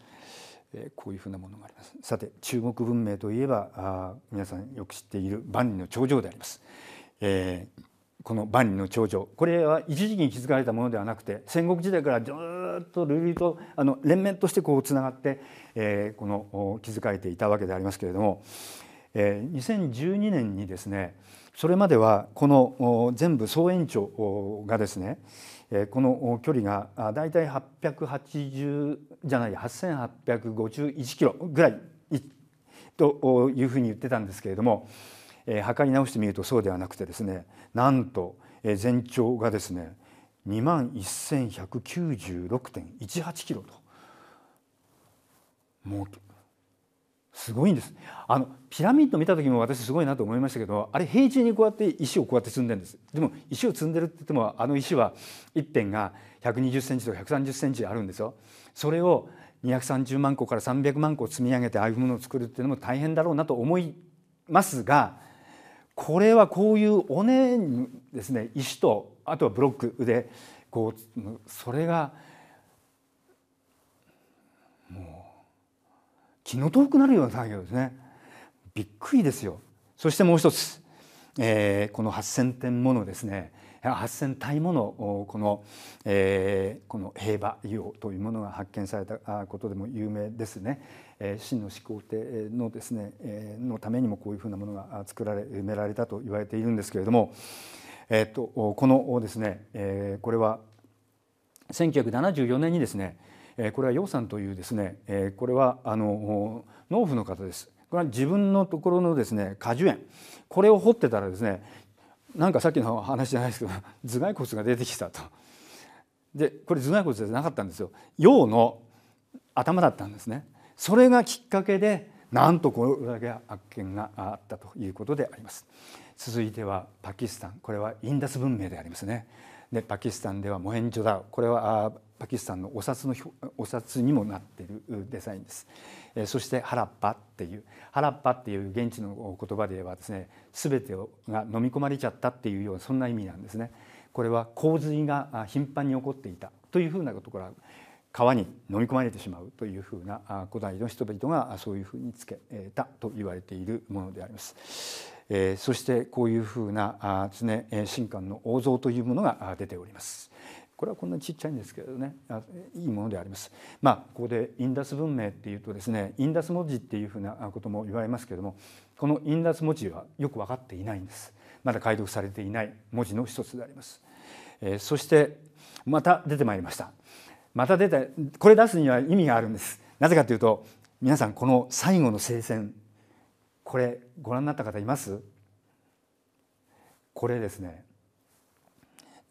こういうふうなものがあります。さて中国文明といえば皆さんよく知っている万里の長城であります。えーこの万里の長城これは一時期に築かれたものではなくて戦国時代からずっとールとあの連綿としてこうつながって、えー、この築かれていたわけでありますけれども、えー、2012年にですねそれまではこの全部総延長がですねこの距離が大体880じゃない8851キロぐらいというふうに言ってたんですけれども測り直してみるとそうではなくてですねなんと全長がですね2万1196.18キロともうすごいんですあのピラミッド見た時も私すごいなと思いましたけどあれ平地にこうやって石をこうやって積んでるんですでも石を積んでるって言ってもあの石は一辺が1 2 0ンチと1 3 0ンチあるんですよ。それを230万個から300万個積み上げてああいうものを作るっていうのも大変だろうなと思いますがこれはこういう尾根ですね石とあとはブロックでこうそれがもう気の遠くなるような作業ですねびっくりですよそしてもう一つ、えー、この8,000点ものですね8,000体ものこの,、えー、この平和硫黄というものが発見されたことでも有名ですね。秦の始皇帝のですねのためにもこういうふうなものが作られ埋められたと言われているんですけれども、えと、このですね、えー、これは1974年にですねこれは楊さんというですねこれはあの農夫の方ですこれは自分のところのですね果樹園これを掘ってたらですねなんかさっきの話じゃないですけど 頭蓋骨が出てきたと。でこれ頭蓋骨じゃなかったんですよ陽の頭だったんですね。それがきっかけでなんとこれだけ発見があったということであります。続いてはパキスタンこれはインダス文明でありますね。でパキスタンではモヘンジョダこれはパキスタンのお札のお札にもなっているデザインです、えそしてハラッパっていうハラッパっていう現地の言葉ではですね全てが飲み込まれちゃったっていうようなそんな意味なんですねこれは洪水が頻繁に起こっていたというふうなことから川に飲み込まれてしまうというふうな古代の人々がそういうふうにつけたと言われているものであります。えそしてこういうふうなあ神官の王像というものが出ております。これはこんなにちっちゃいんですけどねいいものであります。まあ、ここでインダス文明っていうとですねインダス文字っていうふうなことも言われますけどもこのインダス文字はよく分かっていないんです。まだ解読されていない文字の一つであります。えー、そしてまた出てまいりました。また出てこれ出すには意味があるんです。なぜかというと皆さんこの最後の聖戦これご覧になった方いますこれですね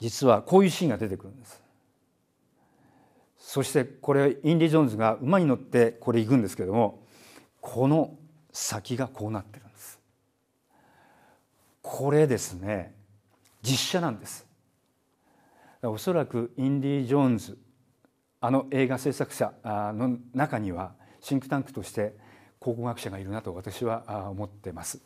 実はこういうシーンが出てくるんですそしてこれインディ・ジョーンズが馬に乗ってこれ行くんですけどもこの先がこうなってるんですこれですね実写なんですおそらくインディ・ジョーンズあの映画制作者の中にはシンクタンクとして考古学者がいるなと私は思ってます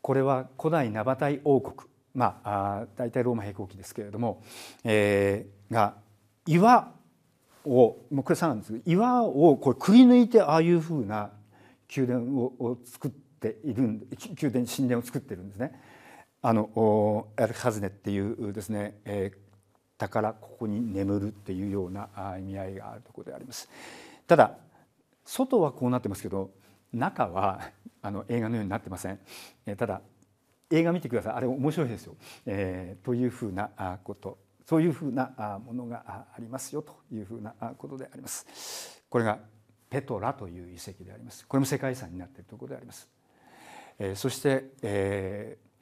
これは古代ナバタイ王国まあ、大体ローマ平行期ですけれども、えー、が岩をもうこれ3なんですけど岩をこれくり抜いてああいうふうな宮殿をを作っているん宮殿神殿を作ってるんですね。あのおエルハズネっていうですね、えー、宝ここに眠るっていうようなあ意味合いがあるところであります。ただ外はこうなってますけど中はあの映画のようになってません。えー、ただ映画見てくださいあれ面白いですよ、えー、というふうなことそういうふうなものがありますよというふうなことでありますこれがペトラという遺跡でありますこれも世界遺産になっているところであります、えー、そして、えー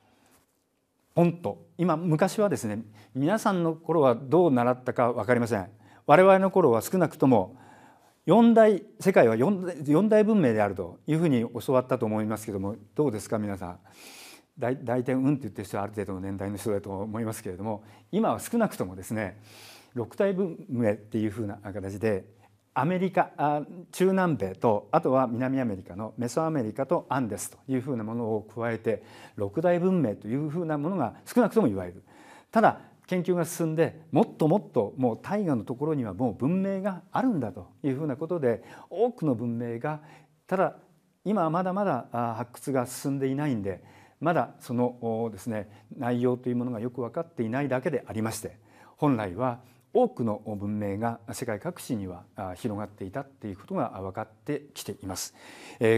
ポン今昔はですね皆さんの頃はどう習ったか分かりません我々の頃は少なくとも四大世界は四大文明であるというふうに教わったと思いますけどもどうですか皆さん大体うんって言ってる人はある程度の年代の人だと思いますけれども今は少なくともですね6体文明っていうふうな形でアメリカあ中南米とあとは南アメリカのメソアメリカとアンデスというふうなものを加えて六大文明というふうなものが少なくとも言われる。ただ研究が進んでもっともっともう大河のところにはもう文明があるんだというふうなことで多くの文明がただ今はまだまだ発掘が進んでいないんでまだそのですね内容というものがよく分かっていないだけでありまして本来は多くの文明が世界各地には広がっていたということが分かってきています。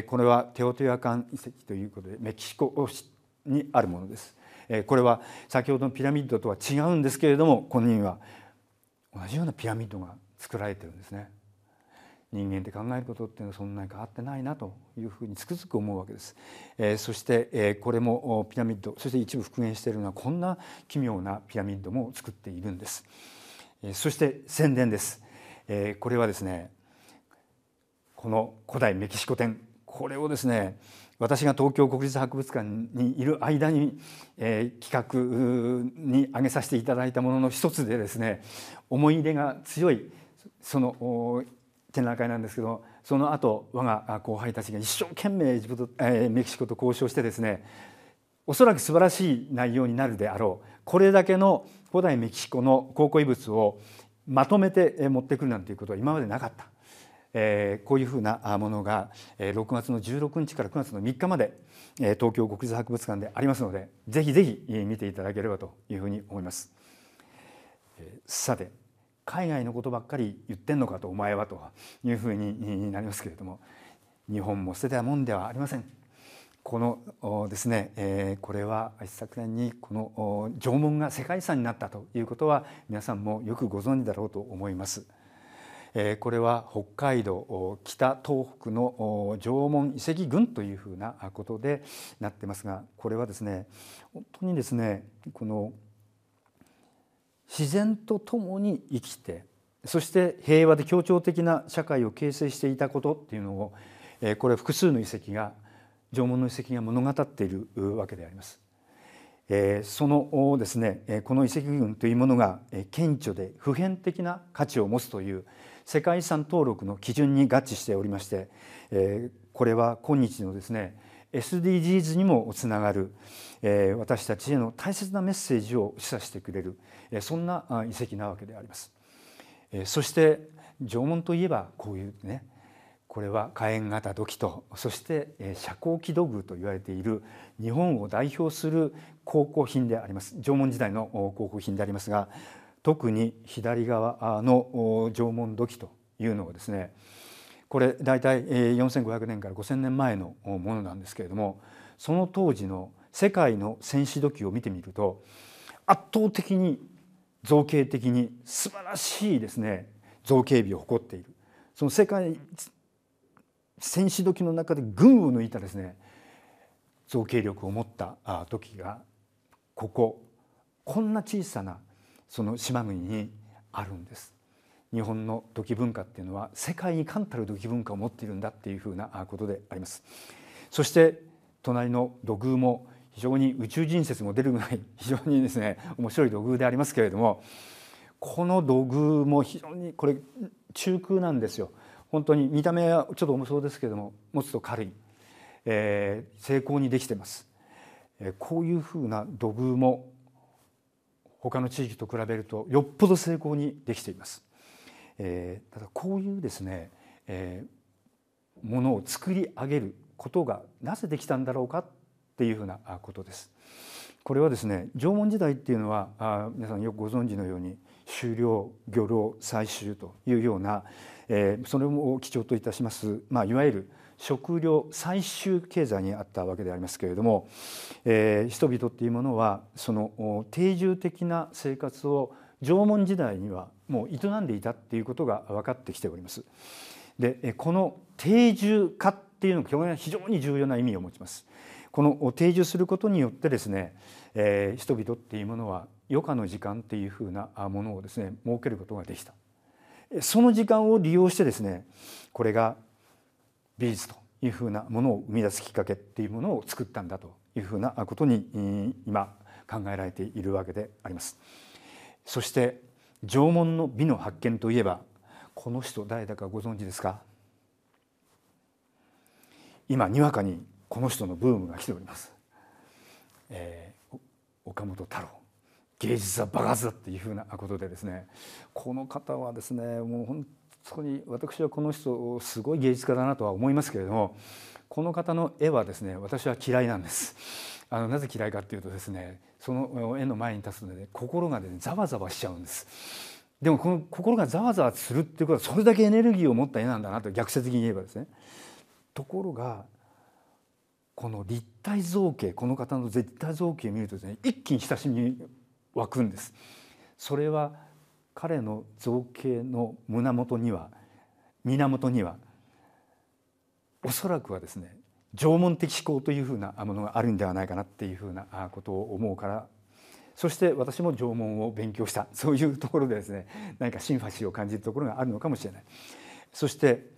これはテオテオアカン遺跡ということでメキシコにあるものです。これは先ほどのピラミッドとは違うんですけれどもこのには同じようなピラミッドが作られてるんですね。人間って考えることっていうのはそんなに変わってないなというふうにつくづく思うわけです、えー、そして、えー、これもピラミッドそして一部復元しているのはこんな奇妙なピラミッドも作っているんです、えー、そして宣伝です、えー、これはですねこの古代メキシコ展これをですね私が東京国立博物館にいる間に、えー、企画に挙げさせていただいたものの一つでですね思い入れが強いその展覧会なんですけどその後我が後輩たちが一生懸命エえー、メキシコと交渉してですねおそらく素晴らしい内容になるであろうこれだけの古代メキシコの考古遺物をまとめて持ってくるなんていうことは今までなかった、えー、こういうふうなものが6月の16日から9月の3日まで東京国立博物館でありますのでぜひぜひ見ていただければというふうに思います。さて海外のことばっかり言ってんのかとお前はというふうになりますけれども日本も捨てたもんではありません。このですね、えー、これは昨年にこの縄文が世界遺産になったということは皆さんもよくご存知だろうと思います。えー、これは北海道北東北の縄文遺跡群というふうなことでなってますがこれはですね本当にですねこの自然と共に生きてそして平和で協調的な社会を形成していたことっていうのをこれ複数の遺跡が縄文の遺跡が物語っているわけであります。そのですねこの遺跡群というものが顕著で普遍的な価値を持つという世界遺産登録の基準に合致しておりましてこれは今日のですね SDGs にもつながる、私たちへの大切なメッセージを示唆してくれる、そんな遺跡なわけであります。そして縄文といえばこういうねこれは火炎型土器とそして遮光器土偶と言われている日本を代表する考古品であります縄文時代の考古品でありますが特に左側の縄文土器というのがですねこれ大体4500年から5000年前のものなんですけれどもその当時の世界の戦死土器を見てみると圧倒的に造形的に素晴らしいですね造形美を誇っているその世界戦死時の中で群を抜いたですね造形力を持った時がこここんな小さなその島国にあるんです。日本の土器文化っていうのは世界に冠たる土器文化を持っているんだっていうふうなことであります。そして隣の土偶も非常に宇宙人説も出るぐらい非常にですね面白い土偶でありますけれどもこの土偶も非常にこれ中空なんですよ本当に見た目はちょっと重そうですけれども持つと軽い、えー、成功にできてます、えー、こういうふうな土偶も他の地域と比べるとよっぽど成功にできていますえー、だこういうですね、えー、ものを作り上げることがなぜできたんだろうかっていうふうなことです。これはですね縄文時代っていうのはあ皆さんよくご存知のように終猟漁労採集というような、えー、それを基調といたします、まあ、いわゆる食料採集経済にあったわけでありますけれども、えー、人々っていうものはその定住的な生活を縄文時代にはもう営んでいたっていうことが分かってきております。でこの定住化っていうのが非常に重要な意味を持ちます。この定住することによってですね、えー、人々っていうものは余暇の時間っていうふうなものをですね設けることができたその時間を利用してですねこれが美術というふうなものを生み出すきっかけっていうものを作ったんだというふうなことに今考えられているわけであります。そして縄文の美の発見といえばこの人誰だかご存知ですか今にわかにこの人のブームが来ております、えー、岡本太郎芸術は爆発だっていうふうなことでですねこの方はですねもう本当に私はこの人すごい芸術家だなとは思いますけれどもこの方の絵はですね私は嫌いなんですあのなぜ嫌いかっていうとですねその絵の前に立つので、ね、心がねざわざわしちゃうんです。でもこの心がざわざわするっていうことはそれだけエネルギーを持った絵なんだなと逆説的に言えばですね。ところがこの立体造形この方の絶対造形を見るとですね一気に親しみ湧くんです。それは彼の造形の胸元には源にはおそらくはですね縄文的思考というふうなものがあるんではないかなっていうふうなことを思うからそして私も縄文を勉強した そういうところでですね何かシンファシーを感じるところがあるのかもしれない。そして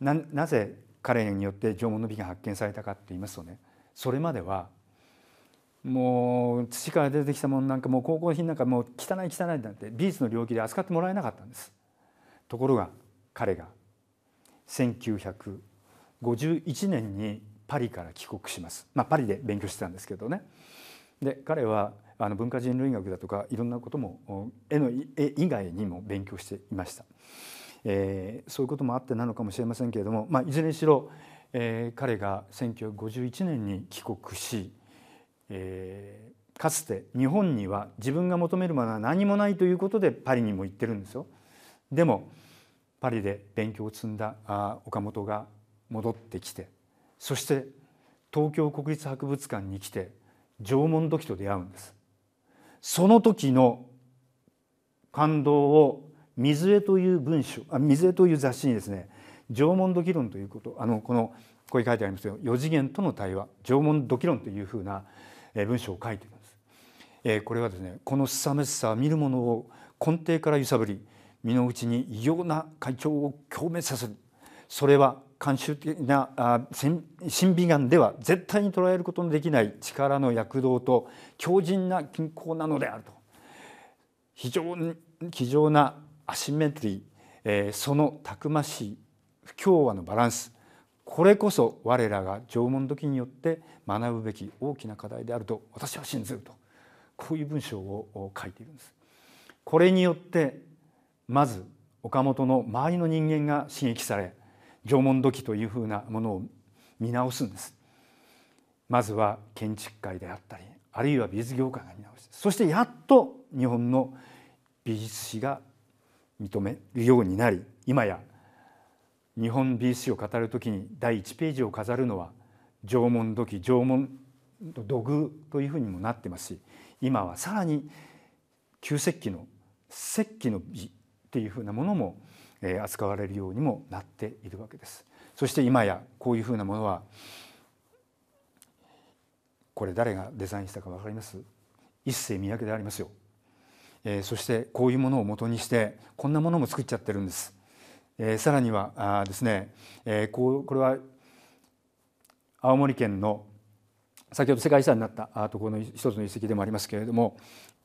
ななぜ彼によって縄文の美が発見されたかって言いますとねそれまではもう土から出てきたものなんかもう高校品なんかもう汚い汚いなんて美術の領域で扱ってもらえなかったんです。ところが彼が1900 51年にパリから帰国します、まあ、パリで勉強してたんですけどね。で彼はあの文化人類学だとかいろんなことも絵の絵以外にも勉強していました、えー、そういうこともあってなのかもしれませんけれども、まあ、いずれにしろ、えー、彼が1951年に帰国し、えー、かつて日本には自分が求めるものは何もないということでパリにも行ってるんですよ。でもパリで勉強を積んだあ岡本が戻ってきてそして東京国立博物館に来て縄文土器と出会うんですその時の感動を「水絵」という文書あ「水絵」という雑誌にですね「縄文土器論」ということあのこのここに書いてありますよ四次元との対話縄文土器論」というふうな文章を書いてるんです。えこれはですねこの凄まじさ見るものを根底から揺さぶり身の内に異様な会長を共鳴させるそれは慣習的なあ審美眼では絶対に捉えることのできない力の躍動と強靭な均衡なのであると非常に非常なアシンメトリー、えー、そのたくましい不協和のバランスこれこそ我らが縄文土器によって学ぶべき大きな課題であると私は信ずるとこういう文章を書いているんです。これによってまず岡本の周りの人間が刺激され縄文土器というふうなものを見直すんですまずは建築界であったりあるいは美術業界が見直してそしてやっと日本の美術史が認めるようになり今や日本美術史を語る時に第1ページを飾るのは縄文土器縄文土偶というふうにもなってますし今はさらに旧石器の石器の美っていうふうなものも扱われるようにもなっているわけです。そして今やこういうふうなものはこれ誰がデザインしたか分かります一世三宅でありますよ、えそしてこういうものをもとにしてこんなものも作っちゃってるんです、えー、さらにはあですね、えー、こうこれは青森県の先ほど世界遺産になったあところの一つの遺跡でもありますけれども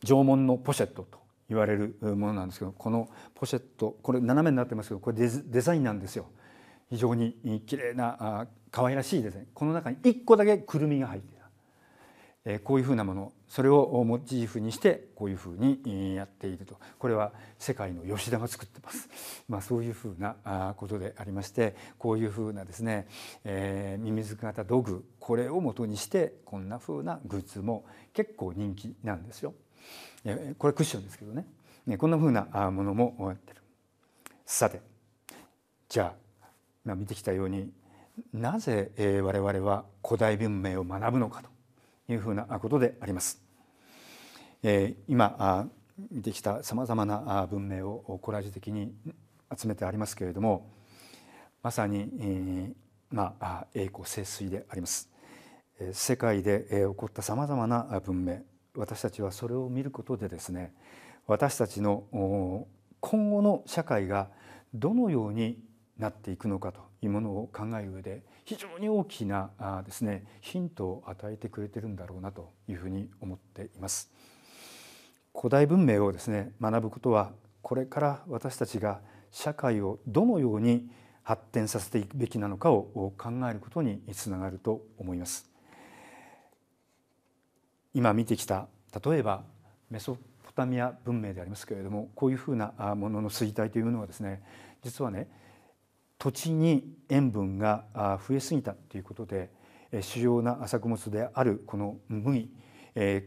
縄文のポシェットと言われるものなんですけどこのポシェットこれ斜めになってますけどこれデザインなんですよ非常に綺麗な可愛らしいデザインこの中に1個だけくるみが入っていた、えこういうふうなものそれをモチーフにしてこういうふうにやっているとこれは世界の吉田が作ってます、まあ、そういうふうなことでありましてこういうふうなですね、えー、ミミズク型道具これをもとにしてこんなふうなグッズも結構人気なんですよ。これクッションですけどねこんなふうなものもやってる。さてじゃあ今見てきたようになぜ我々は古代文明を学ぶのかというふうなことであります。今見てきたさまざまな文明をコラージュ的に集めてありますけれどもまさに、まあ、栄光盛衰であります。世界で起こったさまざまな文明私たちはそれを見ることでですね私たちの今後の社会がどのようになっていくのかというものを考える上で非常に大きなですねヒントを与えてくれてるんだろうなというふうに思っています。古代文明をですね学ぶことはこれから私たちが社会をどのように発展させていくべきなのかを考えることにつながると思います。今見てきた例えばメソポタミア文明でありますけれどもこういうふうなものの衰退というのはですね実はね土地に塩分が増えすぎたということで主要な作物であるこの麦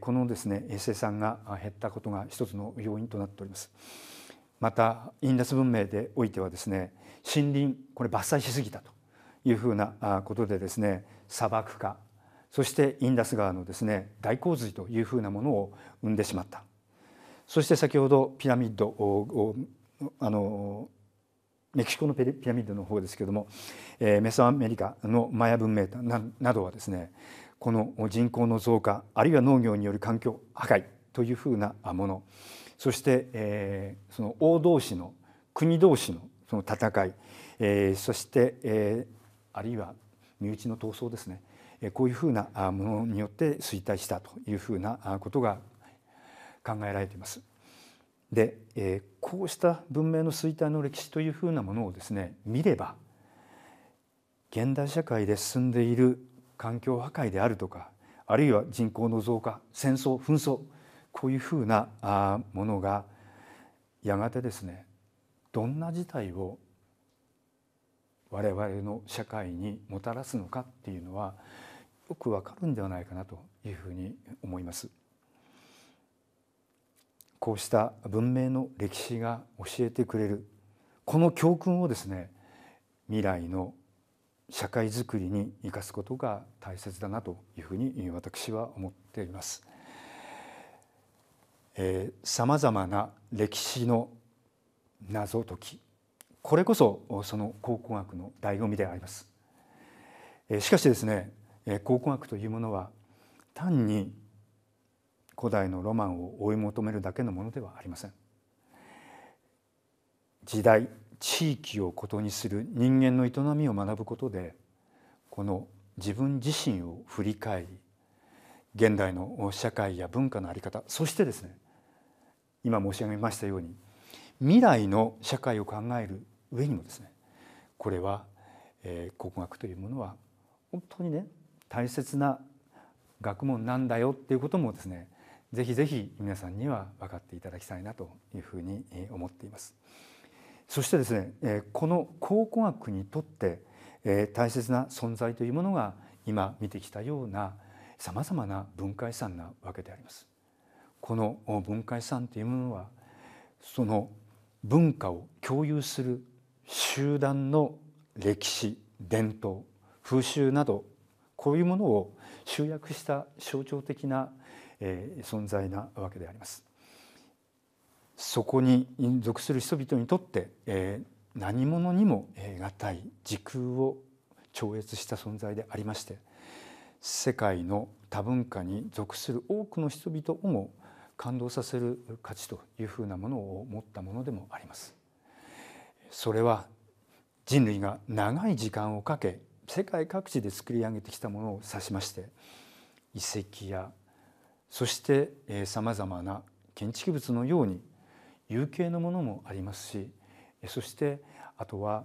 このですね生産が減ったことが一つの要因となっております。またインダス文明でおいてはですね森林これ伐採しすぎたというふうなことでですね砂漠化そしてインダス川のですね大洪水というふうなものを生んでしまったそして先ほどピラミッドあのメキシコのピラミッドの方ですけども、えメソアメリカのマヤ文明などはですねこの人口の増加あるいは農業による環境破壊というふうなものそして、えその王同士の国同士のその戦い、えそして、えあるいは身内の闘争ですねこういうふうなものによって衰退したというふうなことが考えられています。でこうした文明の衰退の歴史というふうなものをですね見れば現代社会で進んでいる環境破壊であるとかあるいは人口の増加戦争紛争こういうふうなものがやがてですねどんな事態を我々の社会にもたらすのかっていうのはよくわかるんではないかなというふうに思います。こうした文明の歴史が教えてくれるこの教訓をですね未来の社会づくりに生かすことが大切だなというふうに私は思っています。さまざまな歴史の謎解きこれこそその考古学の醍醐味であります。えしかしですね考古学というものは単に古代のロマンを追い求めるだけのものではありません。時代地域をことにする人間の営みを学ぶことでこの自分自身を振り返り現代の社会や文化の在り方そしてですね今申し上げましたように未来の社会を考える上にもですねこれは、えー、国学というものは本当にね大切な学問なんだよっていうこともですねぜひぜひ皆さんには分かっていただきたいなというふうに思っています。そしてですねこの考古学にとって大切な存在というものが今見てきたようなさまざまな文化遺産なわけであります。この文化遺産というものはその文化を共有する集団の歴史伝統風習などこういうものを集約した象徴的な、え存在なわけであります。そこに属する人々にとって、え何者にも得難い時空を超越した存在でありまして世界の多文化に属する多くの人々をも感動させる価値というふうなものを持ったものでもあります。それは人類が長い時間をかけ世界各地で作り上げてきたものを指しまして遺跡やそしてさまざまな建築物のように有形のものもありますしそしてあとは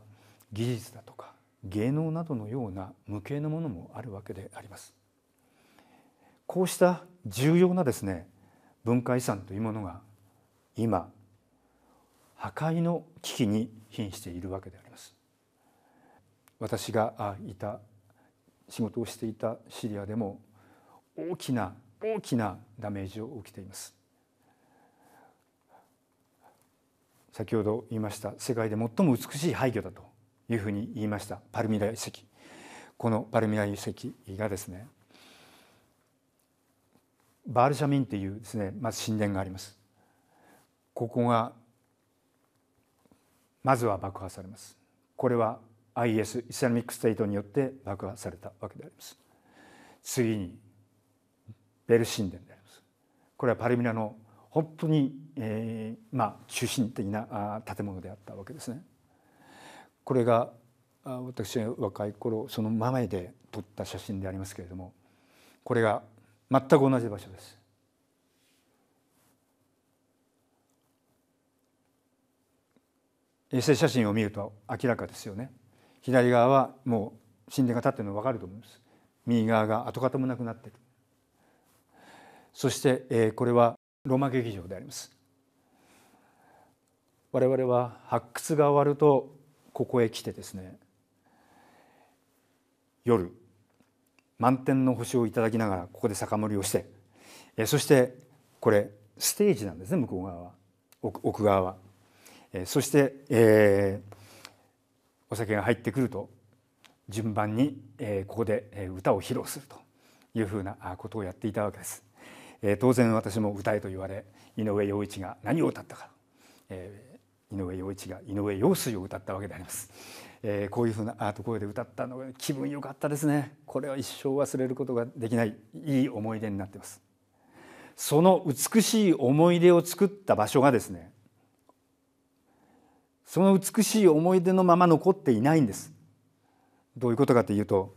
技術だとか芸能などのような無形のものもあるわけであります。こうした重要なですね文化遺産というものが今破壊の危機に瀕しているわけであります。私がいた仕事をしていたシリアでも大きな大きなダメージを受けています先ほど言いました世界で最も美しい廃墟だというふうに言いましたパルミラ遺跡このパルミラ遺跡がですねバールシャミンっていうですねまず神殿がありますここがまずは爆破されますこれは IS イスラミックステイトによって爆破されたわけであります次にベル神殿でありますこれはパルミラの本当に、えー、まあ中心的な建物であったわけですねこれが私は若い頃そのママで撮った写真でありますけれどもこれが全く同じ場所です衛星写真を見ると明らかですよね左側はもう神殿が立ってるの分かると思います右側が跡形もなくなってるそして、えこれはローマ劇場であります我々は発掘が終わるとここへ来てですね夜満天の星をいただきながらここで酒盛りをしてえそしてこれステージなんですね向こう側は奥側はえそして、えー、お酒が入ってくると順番にここで歌を披露するというふうなことをやっていたわけです。当然私も歌えと言われ井上陽一が何を歌ったか、井上陽一が井上陽水を歌ったわけであります。えこういうふうなところで歌ったのが気分良かったですねこれは一生忘れることができないいい思い出になってますその美しい思い出を作った場所がですねその美しい思い出のまま残っていないんですどういうことかというと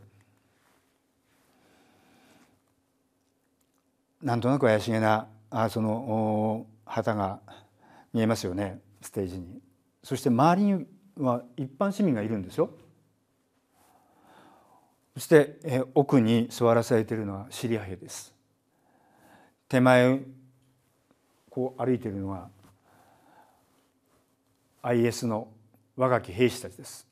なんとなく怪しげなあその旗が見えますよねステージにそして周りには一般市民がいるんですよそして、え奥に座らされているのはシリア兵です手前こう歩いているのは IS の若き兵士たちです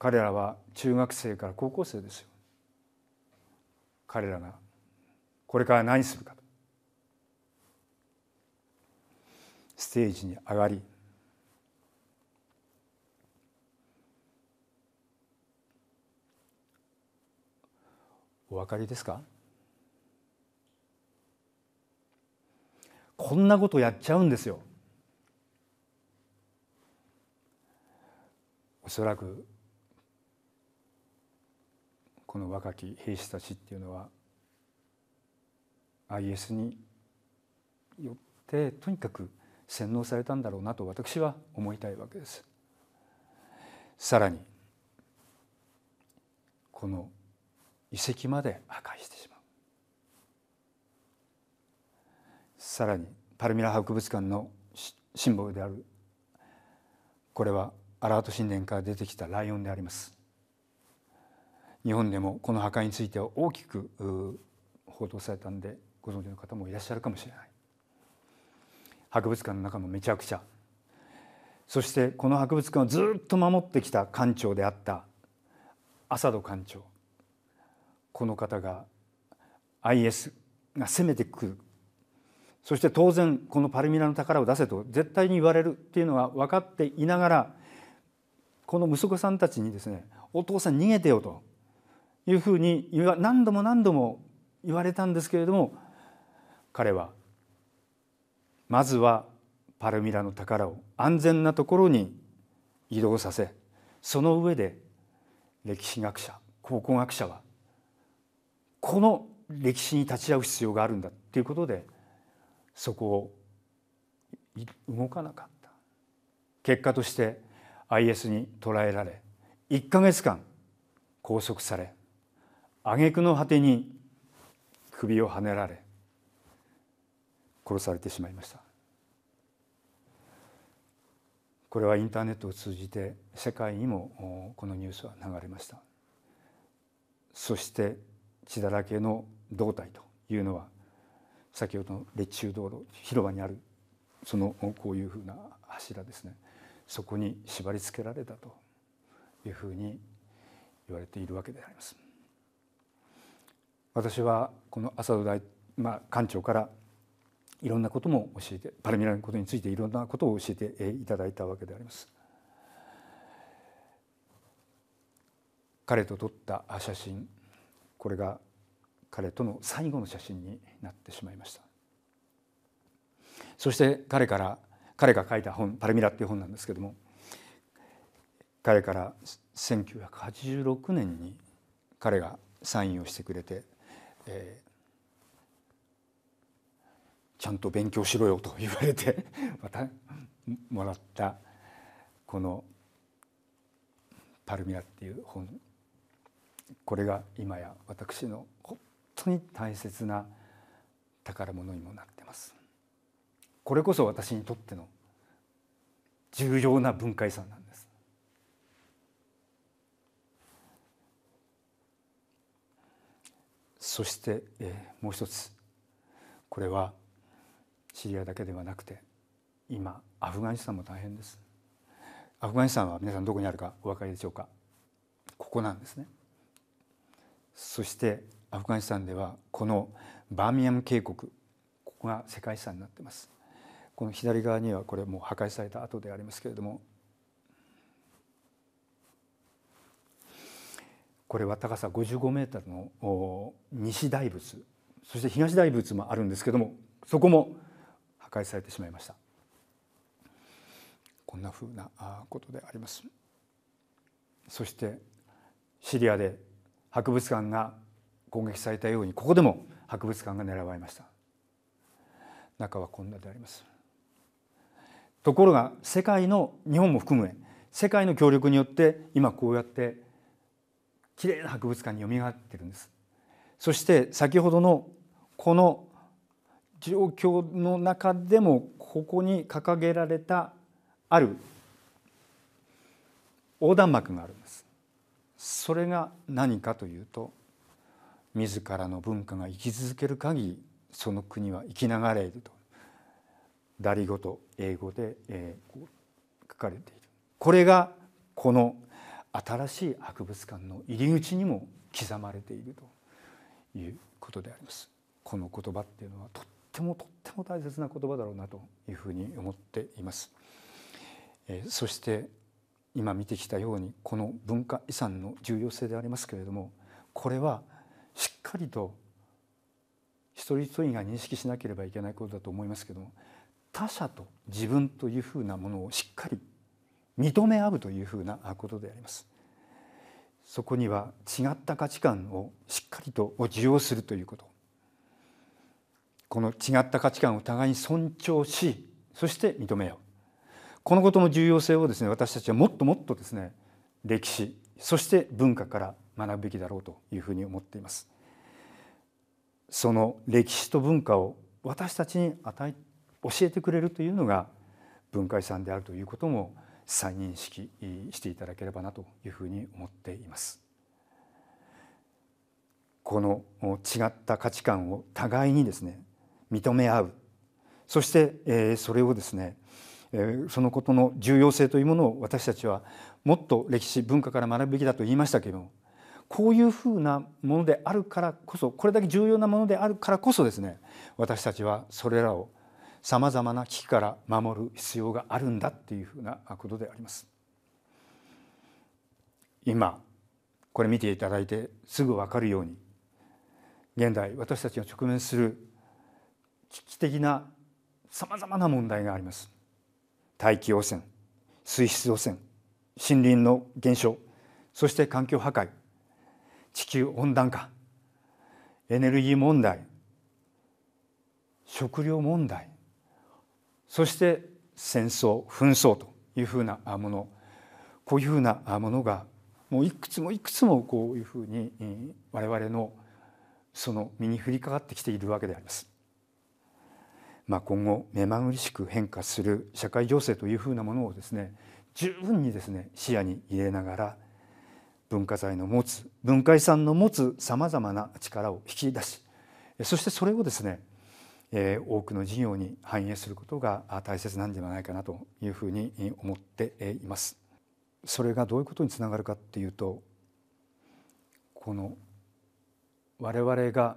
彼らは中学生から高校生ですよ彼らがこれから何するかステージに上がりお分かりですかこんなことやっちゃうんですよしらくこの若き兵士たちっていうのは IS によってとにかく洗脳されたんだろうなと私は思いたいわけです。さらにこの遺跡まで破壊してしまうさらにパルミラ博物館のシンボルであるこれはアラート神殿から出てきたライオンであります日本でもこの破壊については大きく報道されたんでご存知の方もいらっしゃるかもしれない博物館の中もめちゃくちゃそしてこの博物館をずっと守ってきた館長であったアサド館長この方が IS が攻めてくるそして当然このパルミラの宝を出せと絶対に言われるっていうのは分かっていながらこの息子さんたちにですねお父さん逃げてよというふうに何度も何度も言われたんですけれども彼はまずはパルミラの宝を安全なところに移動させその上で歴史学者考古学者はこの歴史に立ち会う必要があるんだっていうことでそこを動かなかった結果として IS に捕らえられ1か月間拘束され挙句の果てに首をはねられ殺されてしまいましたこれはインターネットを通じて世界にもこのニュースは流れましたそして血だらけの胴体というのは先ほどの列中道路広場にあるそのこういうふうな柱ですねそこに縛り付けられたというふうに言われているわけであります。私はこの朝ド大、まあ、館長からいろんなことも教えてパルミラのことについていろんなことを教えていただいたわけであります。彼と撮った写真これが彼との最後の写真になってしまいましたそして彼から彼が書いた本「パルミラ」っていう本なんですけども彼から1986年に彼がサインをしてくれて、えー、ちゃんと勉強しろよと言われて またもらったこの「パルミラ」っていう本これが今や私の本当に大切な宝物にもなってます。これこそ私にとっての重要な文化遺産なんです。そして、えー、もう一つこれはシリアだけではなくて今アフガニスタンも大変です。アフガニスタンは皆さんどこにあるかお分かりでしょうかここなんですね。そしてアフガニスタンではこのバーミヤム渓谷ここが世界遺産になってます。この左側にはこれもう破壊された後でありますけれどもこれは高さ55メートルの西大仏そして東大仏もあるんですけどもそこも破壊されてしまいましたこんなふうなことでありますそしてシリアで博物館が攻撃されたようにここでも博物館が狙われました中はこんなでありますところが世界の日本も含め世界の協力によって今こうやってきれいな博物館によみがえってるんです。そして先ほどのこの状況の中でもここに掲げられたある横断幕があるんですそれが何かというと自らの文化が生き続ける限りその国は生き流れるとダリ語と英語で、えー、書かれているこれがこの新しい博物館の入り口にも刻まれているということでありますこの言葉っていうのはとってもとっても大切な言葉だろうなというふうに思っています、えー、そして今見てきたようにこの文化遺産の重要性でありますけれどもこれはしっかりと一人一人が認識しなければいけないことだと思いますけれども他者と自分というふうなものをしっかり認め合うというふうなことであります。そこには違った価値観をしっかりと受容するということこの違った価値観を互いに尊重しそして認めようこのことの重要性をですね私たちはもっともっとですね歴史そして文化から学ぶべきだろうというふうに思っていますその歴史と文化を私たちに与え教えてくれるというのが文化遺産であるということも再認識していただければなというふうに思っています。この違った価値観を互いにですね認め合うそしてそれをですねそのことの重要性というものを私たちはもっと歴史文化から学ぶべきだと言いましたけれどもこういうふうなものであるからこそこれだけ重要なものであるからこそですね私たちはそれらをさまざまな危機から守る必要があるんだっていうふうなことであります。今これ見ていただいてすぐ分かるように現代私たちが直面する危機的なさまざまな問題があります。大気汚染水質汚染森林の減少そして環境破壊地球温暖化エネルギー問題食料問題そして戦争紛争というふうなものこういうふうなものがもういくつもいくつもこういうふうに我々のその身に降りかかってきているわけであります。まあ、今後目まぐるしく変化する社会情勢というふうなものをですね十分にですね視野に入れながら文化財の持つ文化遺産の持つさまざまな力を引き出しそしてそれをですねえ多くの事業に反映することが大切なんではないかなというふうに思っています。それがどういうことにつながるかっていうとこの我々が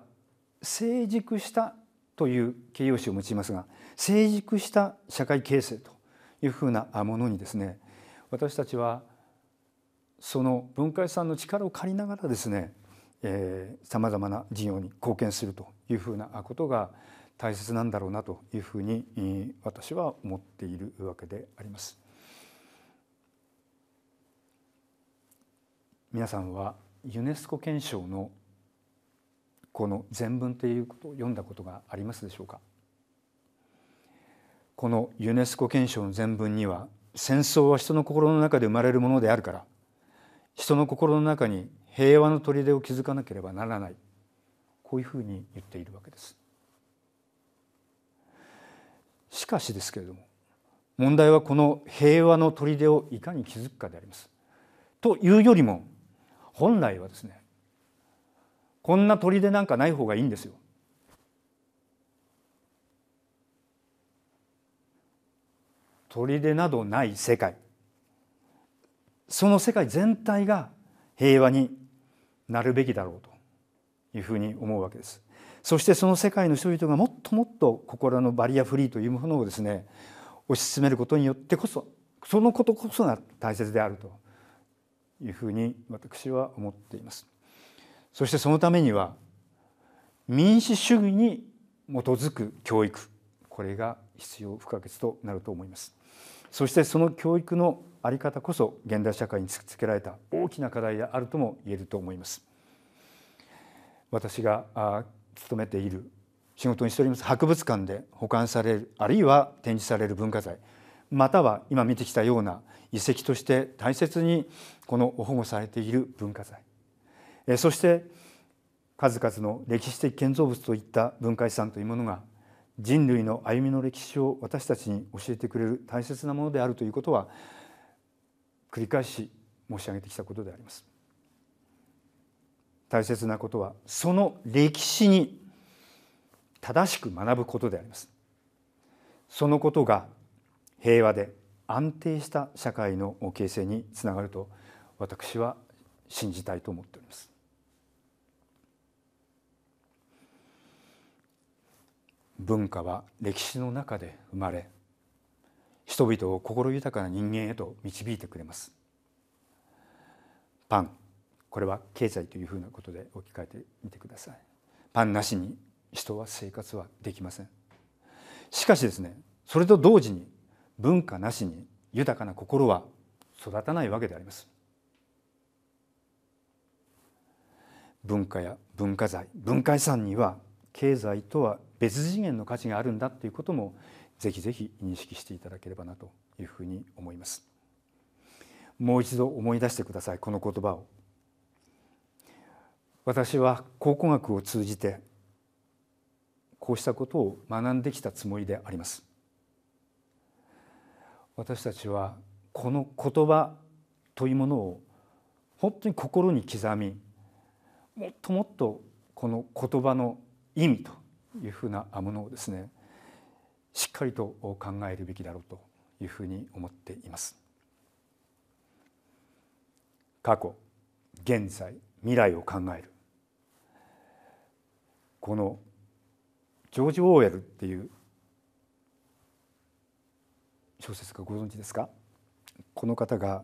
成熟したという形容詞を用いますが成熟した社会形成というふうなものにですね私たちはその文化遺産の力を借りながらですねさまざまな事業に貢献するというふうなことが大切なんだろうなというふうに私は思っているわけであります。皆さんはユネスコ憲章のこの全文ということを読んだことがありますでしょうかこのユネスコ憲章の全文には戦争は人の心の中で生まれるものであるから人の心の中に平和の砦を築かなければならないこういうふうに言っているわけです。しかしですけれども問題はこの平和の砦をいかに築くかであります。というよりも本来はですねこんな砦なんかない方がいいんですよ。砦などない世界その世界全体が平和になるべきだろうというふうに思うわけです。そしてその世界の人々がもっともっと心のバリアフリーというものをですね推し進めることによってこそそのことこそが大切であるというふうに私は思っています。そしてそのためには民主主義に基づく教育これが必要不可欠となると思います。そしてその教育のあり方こそ現代社会に突きつけられた大きな課題であるとも言えると思います。私があ勤めている仕事にしております博物館で保管されるあるいは展示される文化財または今見てきたような遺跡として大切にこの保護されている文化財そして数々の歴史的建造物といった文化遺産というものが人類の歩みの歴史を私たちに教えてくれる大切なものであるということは繰り返し申し上げてきたことであります。大切なことはその歴史に正しく学ぶことでありますそのことが平和で安定した社会の形成につながると私は信じたいと思っております文化は歴史の中で生まれ人々を心豊かな人間へと導いてくれますパンこれは経済というふうなことで置き換えてみてくださいパンなしに人は生活はできませんしかしですねそれと同時に文化なしに豊かな心は育たないわけであります文化や文化財文化遺産には経済とは別次元の価値があるんだということもぜひぜひ認識していただければなというふうに思いますもう一度思い出してくださいこの言葉を私は考古学を通じてこうしたことを学んできたつもりであります私たちはこの言葉というものを本当に心に刻みもっともっとこの言葉の意味というふうなものをですねしっかりと考えるべきだろうというふうに思っています。過去現在未来を考えるこのジョージ・オーエルっていう小説家ご存知ですかこの方が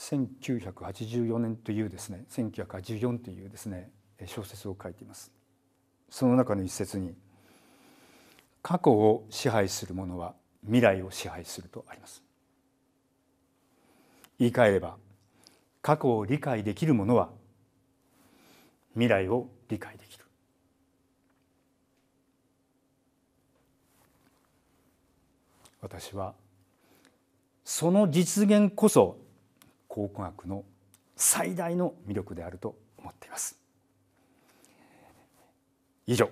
1984年というですね1984というですね小説を書いていますその中の一節に過去を支配する者は未来を支配するとあります言い換えれば過去を理解できる者は未来を理解できる私はその実現こそ考古学の最大の魅力であると思っています以上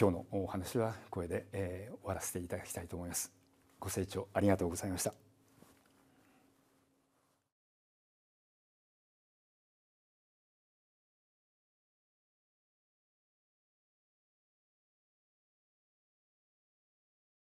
今日のお話はこれで、えー、終わらせていただきたいと思いますご清聴ありがとうございました